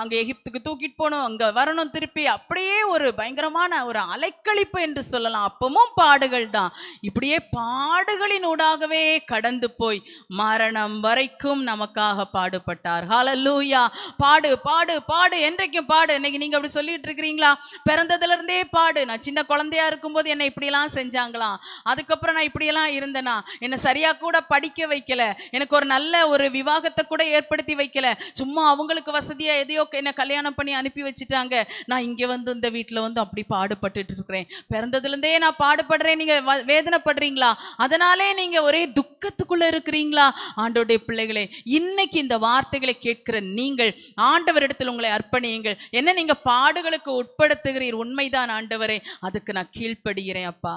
அங்கே எகிப்துக்கு தூக்கிட்டு போகணும் அங்கே வரணும் திருப்பி அப்படியே ஒரு பயங்கரமான ஒரு அலைக்கழிப்பு என்று சொல்லலாம் அப்பவும் பாடுகள் தான் இப்படியே பாடுகளின் ஊடாகவே கடந்து போய் மரணம் வரைக்கும் நமக்காக பாடுபட்டார் ஹாலல்லூயா பாடு பாடு பாடு என்றைக்கும் பாடு இன்னைக்கு நீங்கள் அப்படி சொல்லிட்டு இருக்கிறீங்களா பிறந்ததுலேருந்தே பாடு நான் சின்ன குழந்தையா இருக்கும்போது என்னை இப்படியெல்லாம் செஞ்சாங்களாம் அதுக்கப்புறம் நான் இப்படியெல்லாம் இருந்தேனா என்னை சரியாக கூட படிக்க வைக்கல எனக்கு ஒரு நல்ல ஒரு விவாகத்தை கூட ஏற்படுத்தி வை வைக்கல சும்மா அவங்களுக்கு வசதியா எதையோ என்ன கல்யாணம் பண்ணி அனுப்பி வச்சுட்டாங்க நான் இங்க வந்து இந்த வீட்டில் வந்து அப்படி பாடுபட்டுட்டு இருக்கிறேன் பிறந்ததுல இருந்தே நான் பாடுபடுறேன் நீங்க வேதனைப்படுறீங்களா அதனாலே நீங்க ஒரே துக்கத்துக்குள்ள இருக்கிறீங்களா ஆண்டோடைய பிள்ளைகளே இன்னைக்கு இந்த வார்த்தைகளை கேட்கிற நீங்கள் ஆண்டவரிடத்தில் உங்களை அர்ப்பணியுங்கள் என்ன நீங்க பாடுகளுக்கு உட்படுத்துகிறீர் உண்மைதான் ஆண்டவரே அதுக்கு நான் கீழ்ப்படுகிறேன் அப்பா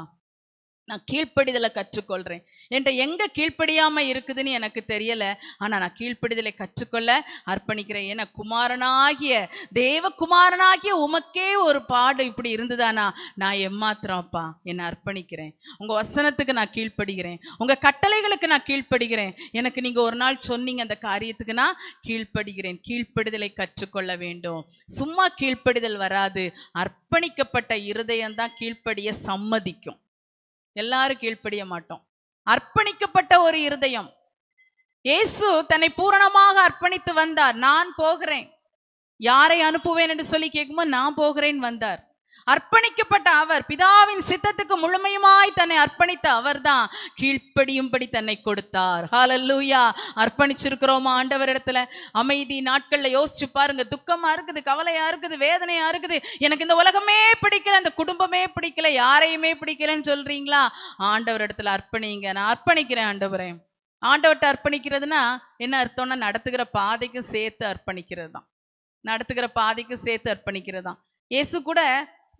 நான் கீழ்ப்படிதலை கற்றுக்கொள்கிறேன் என்கிட்ட எங்கே கீழ்ப்படியாமல் இருக்குதுன்னு எனக்கு தெரியலை ஆனால் நான் கீழ்ப்படிதலை கற்றுக்கொள்ள அர்ப்பணிக்கிறேன் ஏன்னா குமாரனாகிய தேவகுமாரனாகிய உமக்கே ஒரு பாடு இப்படி இருந்ததானா நான் எம்மாத்திரம்ப்பா என்னை அர்ப்பணிக்கிறேன் உங்கள் வசனத்துக்கு நான் கீழ்ப்படுகிறேன் உங்கள் கட்டளைகளுக்கு நான் கீழ்ப்படுகிறேன் எனக்கு நீங்கள் ஒரு நாள் சொன்னீங்க அந்த காரியத்துக்கு நான் கீழ்ப்படுகிறேன் கீழ்ப்படிதலை கற்றுக்கொள்ள வேண்டும் சும்மா கீழ்ப்படிதல் வராது அர்ப்பணிக்கப்பட்ட இருதயம் தான் கீழ்ப்படிய சம்மதிக்கும் எல்லாரும் கீழ்ப்படிய மாட்டோம் அர்ப்பணிக்கப்பட்ட ஒரு இருதயம் இயேசு தன்னை பூரணமாக அர்ப்பணித்து வந்தார் நான் போகிறேன் யாரை அனுப்புவேன் என்று சொல்லி கேட்கும்போது நான் போகிறேன் வந்தார் அர்ப்பணிக்கப்பட்ட அவர் பிதாவின் சித்தத்துக்கு முழுமையுமாய் தன்னை அர்ப்பணித்த அவர்தான் கீழ்ப்படியும்படி தன்னை கொடுத்தார் ஹாலல்லூயா அர்ப்பணிச்சிருக்கிறோமா இடத்துல அமைதி நாட்கள்ல யோசிச்சு பாருங்க துக்கமா இருக்குது கவலையா இருக்குது வேதனையா இருக்குது எனக்கு இந்த உலகமே பிடிக்கல இந்த குடும்பமே பிடிக்கல யாரையுமே பிடிக்கலன்னு சொல்றீங்களா ஆண்டவர் இடத்துல அர்ப்பணிங்க நான் அர்ப்பணிக்கிறேன் ஆண்டவரே ஆண்டவர்கிட்ட அர்ப்பணிக்கிறதுனா என்ன அர்த்தம்னா நடத்துகிற பாதைக்கும் சேர்த்து அர்ப்பணிக்கிறது தான் நடத்துகிற பாதைக்கும் சேர்த்து அர்ப்பணிக்கிறது தான் இயேசு கூட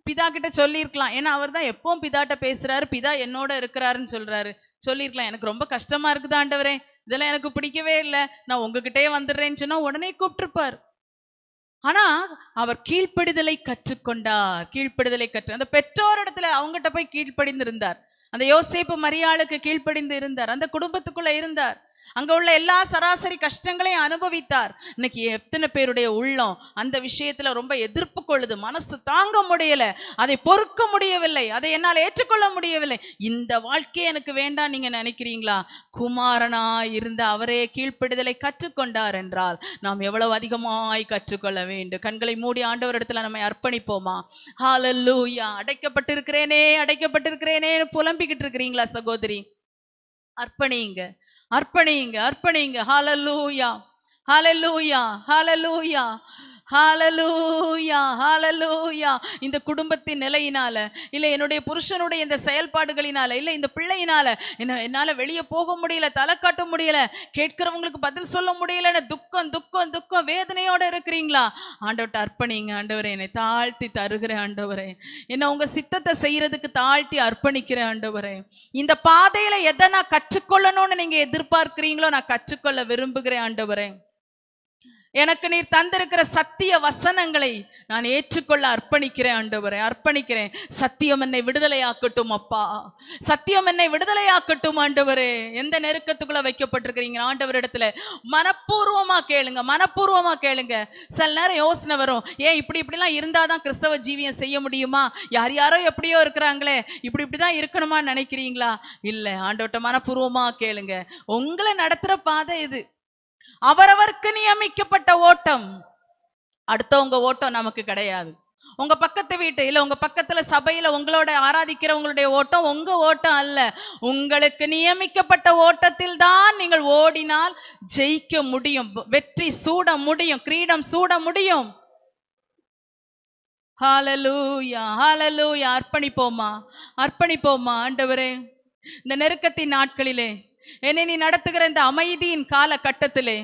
பிதா கிட்ட சொல்லியிருக்கலாம் ஏன்னா அவர் தான் எப்பவும் பிதாட்ட பேசுறாரு பிதா என்னோட இருக்கிறாருன்னு சொல்றாரு சொல்லியிருக்கலாம் எனக்கு ரொம்ப கஷ்டமா இருக்குதா ஆண்டவரே இதெல்லாம் எனக்கு பிடிக்கவே இல்லை நான் உங்ககிட்டயே வந்துடுறேன்னு சொன்னா உடனே கூப்பிட்டுருப்பார் ஆனா அவர் கீழ்ப்படிதலை கற்றுக்கொண்டார் கீழ்ப்படிதலை கற்று அந்த பெற்றோரிடத்துல அவங்ககிட்ட போய் கீழ்ப்படிந்து இருந்தார் அந்த யோசிப்பு மரியாளுக்கு கீழ்ப்படிந்து இருந்தார் அந்த குடும்பத்துக்குள்ள இருந்தார் அங்க உள்ள எல்லா சராசரி கஷ்டங்களையும் அனுபவித்தார் இன்னைக்கு எத்தனை பேருடைய உள்ளம் அந்த விஷயத்துல ரொம்ப எதிர்ப்பு கொள்ளுது மனசு தாங்க முடியல அதை பொறுக்க முடியவில்லை அதை என்னால் ஏற்றுக்கொள்ள முடியவில்லை இந்த வாழ்க்கையே எனக்கு வேண்டாம் நீங்க நினைக்கிறீங்களா குமாரனா இருந்த அவரே கீழ்ப்பிடுதலை கற்றுக்கொண்டார் என்றால் நாம் எவ்வளவு அதிகமாய் கற்றுக்கொள்ள வேண்டும் கண்களை மூடி இடத்துல நம்மை அர்ப்பணிப்போமா ஹாலல்லூயா அடைக்கப்பட்டிருக்கிறேனே அடைக்கப்பட்டிருக்கிறேனே புலம்பிக்கிட்டு இருக்கிறீங்களா சகோதரி அர்ப்பணிங்க அர்ப்பணிங்க அர்ப்பணிங்க ஹாலலூயா ஹாலலூயா ஹாலலூயா ஹாலலூயா ஹாலலூயா இந்த குடும்பத்தின் நிலையினால இல்லை என்னுடைய புருஷனுடைய இந்த செயல்பாடுகளினால இல்லை இந்த பிள்ளையினால என்ன என்னால் வெளியே போக முடியல தலை காட்ட முடியல கேட்கிறவங்களுக்கு பதில் சொல்ல முடியலன்னு துக்கம் துக்கம் துக்கம் வேதனையோடு இருக்கிறீங்களா ஆண்டவர்கிட்ட அர்ப்பணிங்க ஆண்டவரே என்னை தாழ்த்தி தருகிறேன் ஆண்டவரே என்னை உங்கள் சித்தத்தை செய்கிறதுக்கு தாழ்த்தி அர்ப்பணிக்கிறேன் ஆண்டவரே இந்த பாதையில் எதை நான் கற்றுக்கொள்ளணும்னு நீங்கள் எதிர்பார்க்குறீங்களோ நான் கற்றுக்கொள்ள விரும்புகிறேன் ஆண்டவரே எனக்கு நீர் தந்திருக்கிற சத்திய வசனங்களை நான் ஏற்றுக்கொள்ள அர்ப்பணிக்கிறேன் ஆண்டவரை அர்ப்பணிக்கிறேன் சத்தியம் என்னை விடுதலையாக்கட்டும் அப்பா சத்தியம் என்னை விடுதலையாக்கட்டும் ஆண்டவரே எந்த நெருக்கத்துக்குள்ள வைக்கப்பட்டிருக்கிறீங்க இடத்துல மனப்பூர்வமா கேளுங்க மனப்பூர்வமா கேளுங்க சில நேரம் யோசனை வரும் ஏன் இப்படி இப்படிலாம் இருந்தாதான் கிறிஸ்தவ ஜீவியம் செய்ய முடியுமா யார் யாரோ எப்படியோ இருக்கிறாங்களே இப்படி இப்படிதான் இருக்கணுமா நினைக்கிறீங்களா இல்லை ஆண்டவர்கிட்ட மனப்பூர்வமா கேளுங்க உங்களை நடத்துற பாதை இது அவரவருக்கு நியமிக்கப்பட்ட ஓட்டம் அடுத்தவங்க ஓட்டம் நமக்கு கிடையாது உங்க பக்கத்து வீட்டு இல்ல உங்க பக்கத்துல சபையில உங்களோட ஆராதிக்கிறவங்களுடைய ஓட்டம் உங்க ஓட்டம் அல்ல உங்களுக்கு நியமிக்கப்பட்ட ஓட்டத்தில் தான் நீங்கள் ஓடினால் ஜெயிக்க முடியும் வெற்றி சூட முடியும் கிரீடம் சூட முடியும் ஹாலலூயா அர்ப்பணிப்போமா அர்ப்பணிப்போமா ஆண்டவரே இந்த நெருக்கத்தின் நாட்களிலே என்னை நீ நடத்துகிற இந்த அமைதியின் கால கட்டத்திலே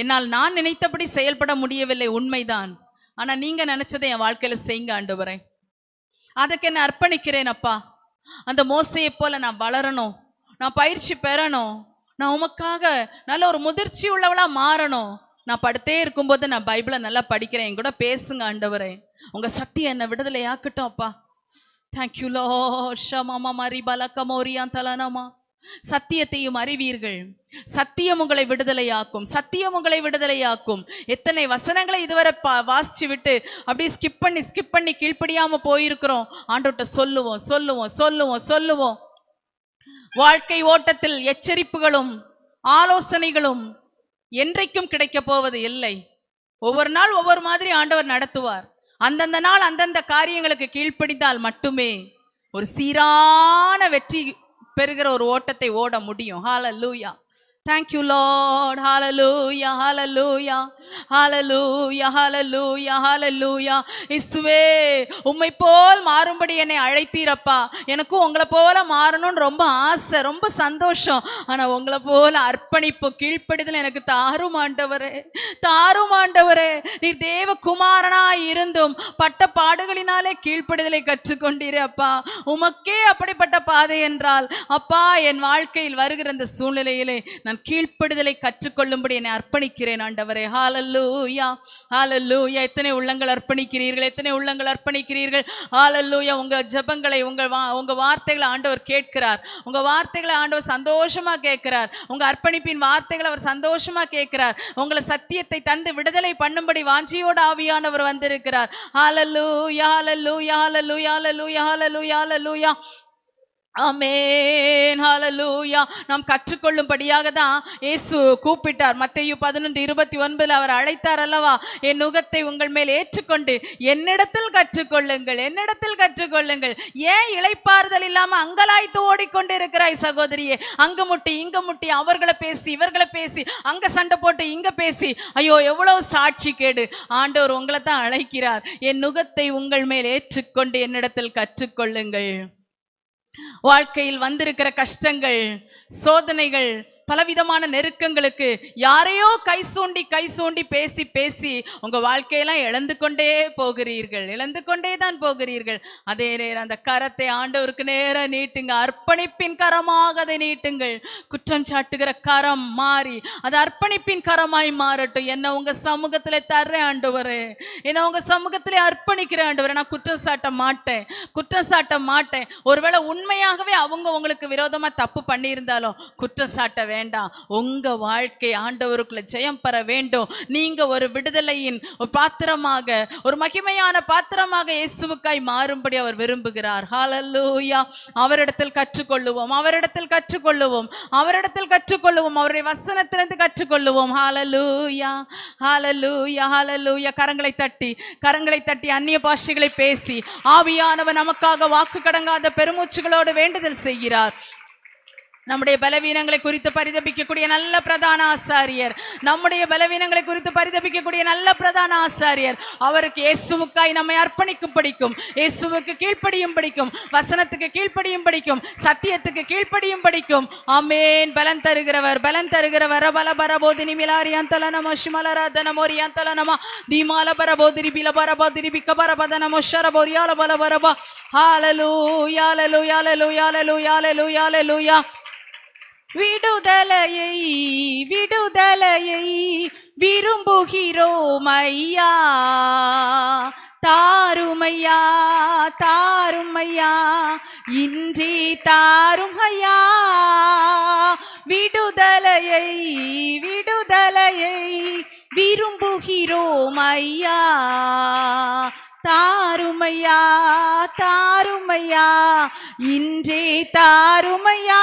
என்னால் நான் நினைத்தபடி செயல்பட முடியவில்லை உண்மைதான் ஆனா நீங்க நினைச்சதை என் வாழ்க்கையில செய்யுங்க வரேன் அதுக்கு என்ன அர்ப்பணிக்கிறேன் அப்பா அந்த மோசையை போல நான் வளரணும் நான் பயிற்சி பெறணும் நான் உமக்காக நல்ல ஒரு முதிர்ச்சி உள்ளவளா மாறணும் நான் படுத்தே இருக்கும்போது நான் பைபிளை நல்லா படிக்கிறேன் என் கூட பேசுங்க ஆண்டவரே உங்க சக்தி என்னை விடுதலை ஆக்கட்டும் அப்பா தேங்க்யூ லார்ட் ஷமாமா மரி பலக்கமோரியான் தலனமா சத்தியத்தையும் அறிவீர்கள் சத்தியம் உங்களை விடுதலையாக்கும் சத்தியம் உங்களை விடுதலையாக்கும் எத்தனை வசனங்களை இதுவரை வாசிச்சு விட்டு அப்படியே ஸ்கிப் பண்ணி ஸ்கிப் பண்ணி கீழ்ப்படியாம போயிருக்கிறோம் ஆண்டோட்ட சொல்லுவோம் சொல்லுவோம் சொல்லுவோம் சொல்லுவோம் வாழ்க்கை ஓட்டத்தில் எச்சரிப்புகளும் ஆலோசனைகளும் என்றைக்கும் கிடைக்க போவது இல்லை ஒவ்வொரு நாள் ஒவ்வொரு மாதிரி ஆண்டவர் நடத்துவார் அந்தந்த நாள் அந்தந்த காரியங்களுக்கு கீழ்ப்படிந்தால் மட்டுமே ஒரு சீரான வெற்றி பெறுகிற ஒரு ஓட்டத்தை ஓட முடியும் ஹால லூயா தேங்க்யூ லார்ட் ஹாலலூயா ஹாலலூயா ஹாலலூயா ஹாலலூயா ஹாலலூயா இஸ்வே உம்மை போல் மாறும்படி என்னை அழைத்தீரப்பா எனக்கும் உங்களை போல மாறணும்னு ரொம்ப ஆசை ரொம்ப சந்தோஷம் ஆனால் உங்களை போல அர்ப்பணிப்பு கீழ்ப்படுதல் எனக்கு தாரும் ஆண்டவரே தாரும் ஆண்டவரே நீர் தேவ குமாரனா இருந்தும் பட்ட பாடுகளினாலே கீழ்ப்படுதலை கற்றுக்கொண்டீரே அப்பா உமக்கே அப்படிப்பட்ட பாதை என்றால் அப்பா என் வாழ்க்கையில் வருகிற அந்த சூழ்நிலையிலே நான் கீழ்ப்படுதலை கற்றுக்கொள்ளும்படி என்னை அர்ப்பணிக்கிறேன் ஆண்டவரே ஹாலல்லூயா ஹாலல்லூயா எத்தனை உள்ளங்கள் அர்ப்பணிக்கிறீர்கள் எத்தனை உள்ளங்கள் அர்ப்பணிக்கிறீர்கள் ஹாலல்லூயா உங்க ஜபங்களை உங்கள் வா உங்கள் வார்த்தைகளை ஆண்டவர் கேட்கிறார் உங்க வார்த்தைகளை ஆண்டவர் சந்தோஷமா கேட்கிறார் உங்கள் அர்ப்பணிப்பின் வார்த்தைகளை அவர் சந்தோஷமா கேட்கிறார் உங்களை சத்தியத்தை தந்து விடுதலை பண்ணும்படி வாஞ்சியோட ஆவியானவர் வந்திருக்கிறார் ஹாலல்லூயா ஹாலல்லூயா ஹாலல்லூயா ஹாலல்லூயா ஹாலல்லூயா ஹாலல்லூயா அமேன் ஹலலூயா நாம் கற்றுக்கொள்ளும்படியாக தான் இயேசு கூப்பிட்டார் மத்தையு பதினொன்று இருபத்தி ஒன்பதில் அவர் அழைத்தார் அல்லவா என் நுகத்தை உங்கள் மேல் ஏற்றுக்கொண்டு என்னிடத்தில் கற்றுக்கொள்ளுங்கள் என்னிடத்தில் கற்றுக்கொள்ளுங்கள் ஏன் இழைப்பாறுதல் இல்லாமல் அங்கலாய்த்து ஓடிக்கொண்டு இருக்கிறாய் சகோதரியே அங்க முட்டி இங்க முட்டி அவர்களை பேசி இவர்களை பேசி அங்க சண்டை போட்டு இங்க பேசி ஐயோ எவ்வளவு சாட்சி கேடு ஆண்டவர் உங்களை தான் அழைக்கிறார் என் நுகத்தை உங்கள் மேல் ஏற்றுக்கொண்டு என்னிடத்தில் கற்றுக்கொள்ளுங்கள் வாழ்க்கையில் வந்திருக்கிற கஷ்டங்கள் சோதனைகள் பலவிதமான நெருக்கங்களுக்கு யாரையோ கை சூண்டி கை சூண்டி பேசி பேசி உங்கள் வாழ்க்கையெல்லாம் இழந்து கொண்டே போகிறீர்கள் இழந்து கொண்டே தான் போகிறீர்கள் அதே நேரம் அந்த கரத்தை ஆண்டவருக்கு நேர நீட்டுங்க அர்ப்பணிப்பின் கரமாக அதை நீட்டுங்கள் குற்றம் சாட்டுகிற கரம் மாறி அது அர்ப்பணிப்பின் கரமாய் மாறட்டும் என்ன உங்கள் சமூகத்தில் தர்ற ஆண்டவர் என்ன உங்கள் சமூகத்தில் அர்ப்பணிக்கிற ஆண்டவர் நான் குற்றம் சாட்ட மாட்டேன் குற்றம் சாட்ட மாட்டேன் ஒருவேளை உண்மையாகவே அவங்க உங்களுக்கு விரோதமாக தப்பு பண்ணியிருந்தாலும் குற்றம் சாட்டவே வேண்டாம் உங்க வாழ்க்கை ஆண்டவருக்குள்ள ஜெயம் பெற வேண்டும் நீங்க ஒரு விடுதலையின் பாத்திரமாக ஒரு மகிமையான பாத்திரமாக இயேசுவுக்காய் மாறும்படி அவர் விரும்புகிறார் ஹாலல்லூயா அவரிடத்தில் கற்றுக்கொள்ளுவோம் அவரிடத்தில் கற்றுக்கொள்ளுவோம் அவரிடத்தில் கற்றுக்கொள்ளுவோம் அவருடைய வசனத்திலிருந்து கற்றுக்கொள்ளுவோம் ஹாலலூயா ஹாலலூயா ஹாலலூயா கரங்களை தட்டி கரங்களை தட்டி அந்நிய பாஷைகளை பேசி ஆவியானவர் நமக்காக வாக்கு கடங்காத பெருமூச்சுகளோடு வேண்டுதல் செய்கிறார் நம்முடைய பலவீனங்களை குறித்து பரிதபிக்கக்கூடிய நல்ல பிரதான ஆசாரியர் நம்முடைய பலவீனங்களை குறித்து பரிதபிக்கக்கூடிய நல்ல பிரதான ஆசாரியர் அவருக்கு இயேசுவுக்காய் நம்மை அர்ப்பணிக்கும் படிக்கும் இயேசுவுக்கு கீழ்ப்படியும் படிக்கும் வசனத்துக்கு கீழ்ப்படியும் படிக்கும் சத்தியத்துக்கு கீழ்ப்படியும் படிக்கும் அமேன் பலன் தருகிறவர் பலன் தருகிறவர் பல பரபோதினி மிலாரியாந்தலனமோ தலனமா தீமால பரபோதிரி பில பரபோதிரி பிக்க பரபதனமோ ஷரபோரியால பல பரபா ஹாலலூ யாலலு யாலலு யாலலு யாலலு யா விடுதலையை விடுதலையை விரும்புகிறோம் ஐயா தாருமையா தாருமையா இன்றி தாருமையா விடுதலையை விடுதலையை விரும்புகிறோம் ஐயா தாருமையா தாருமையா இன்றி தாருமையா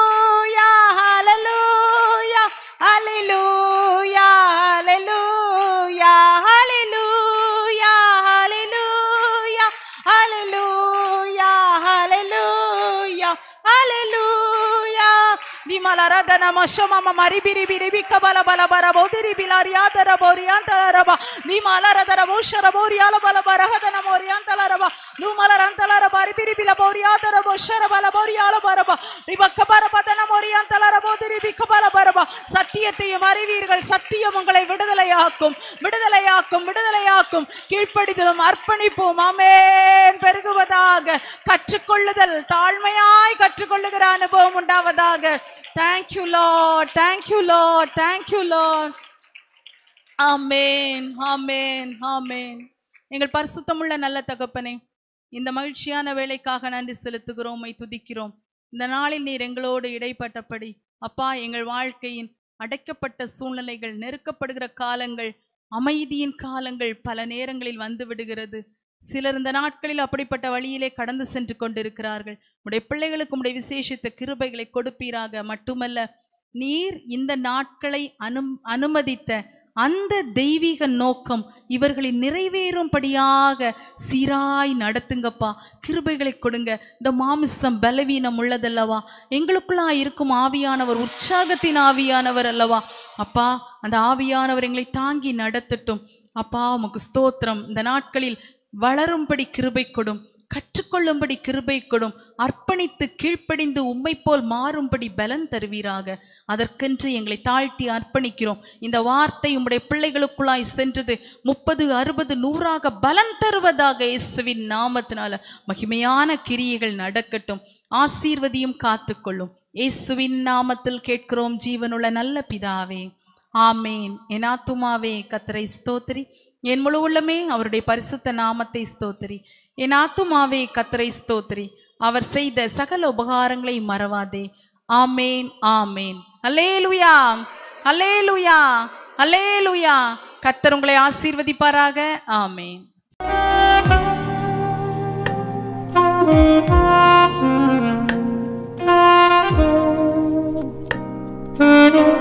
balarada nama şoma mama ribi ribi ribi kabala bala bara bo diri bilar ya dara bo riyan talara ba ni malara dara bo şara bo riyala bala bara hada nama riyan talara ba nu malaran talara ba ribi ribi la bo riya dara bo şara bala bo riyala bara ba riba kabara pada nama riyan talara bo diri ribi kabala bara ba சத்தியத்தையும் அறிவீர்கள் சத்தியம் உங்களை விடுதலையாக்கும் விடுதலையாக்கும் விடுதலையாக்கும் கீழ்ப்படிதலும் அர்ப்பணிப்போம் அமேன் பெருகுவதாக கற்றுக்கொள்ளுதல் தாழ்மையாய் கற்றுக்கொள்ளுகிற அனுபவம் உண்டாவதாக thank you Lord thank you Lord you Lord ஆமேன் ஆமேன் ஆமேன் எங்கள் பரிசுத்தமுள்ள நல்ல தகப்பனே இந்த மகிழ்ச்சியான வேலைக்காக நன்றி செலுத்துகிறோம் துதிக்கிறோம் இந்த நாளில் நீர் எங்களோடு இடைப்பட்டபடி அப்பா எங்கள் வாழ்க்கையின் அடைக்கப்பட்ட சூழ்நிலைகள் நெருக்கப்படுகிற காலங்கள் அமைதியின் காலங்கள் பல நேரங்களில் வந்து விடுகிறது சிலர் இந்த நாட்களில் அப்படிப்பட்ட வழியிலே கடந்து சென்று கொண்டிருக்கிறார்கள் உடைய பிள்ளைகளுக்கு உடைய விசேஷித்த கிருபைகளை கொடுப்பீராக மட்டுமல்ல நீர் இந்த நாட்களை அனு அனுமதித்த அந்த தெய்வீக நோக்கம் இவர்களை நிறைவேறும்படியாக சீராய் நடத்துங்கப்பா கிருபைகளை கொடுங்க இந்த மாமிசம் பலவீனம் உள்ளதல்லவா எங்களுக்குள்ளா இருக்கும் ஆவியானவர் உற்சாகத்தின் ஆவியானவர் அல்லவா அப்பா அந்த ஆவியானவர் எங்களை தாங்கி நடத்தட்டும் அப்பா உமக்கு ஸ்தோத்திரம் இந்த நாட்களில் வளரும்படி கிருபை கொடும் கற்றுக்கொள்ளும்படி கிருபை கொடும் அர்ப்பணித்து கீழ்ப்படிந்து உம்மை போல் மாறும்படி பலன் தருவீராக அதற்கென்று எங்களை தாழ்த்தி அர்ப்பணிக்கிறோம் இந்த வார்த்தை உம்முடைய பிள்ளைகளுக்குள்ளாய் சென்றது முப்பது அறுபது நூறாக பலன் தருவதாக இயேசுவின் நாமத்தினால மகிமையான கிரியைகள் நடக்கட்டும் ஆசீர்வதியும் காத்துக்கொள்ளும் இயேசுவின் நாமத்தில் கேட்கிறோம் ஜீவனுள்ள நல்ல பிதாவே ஆமேன் எனாத்துமாவே கத்தரை ஸ்தோத்திரி என் முழு உள்ளமே அவருடைய பரிசுத்த நாமத்தை ஸ்தோத்திரி என் ஆத்துமாவே கத்தரை ஸ்தோத்திரி அவர் செய்த சகல உபகாரங்களை மறவாதே ஆமேன் ஆமேன் அலே அலே லுயா லுயா அலே லுயா கத்தர் உங்களை ஆசீர்வதிப்பாராக ஆமேன் Thank you.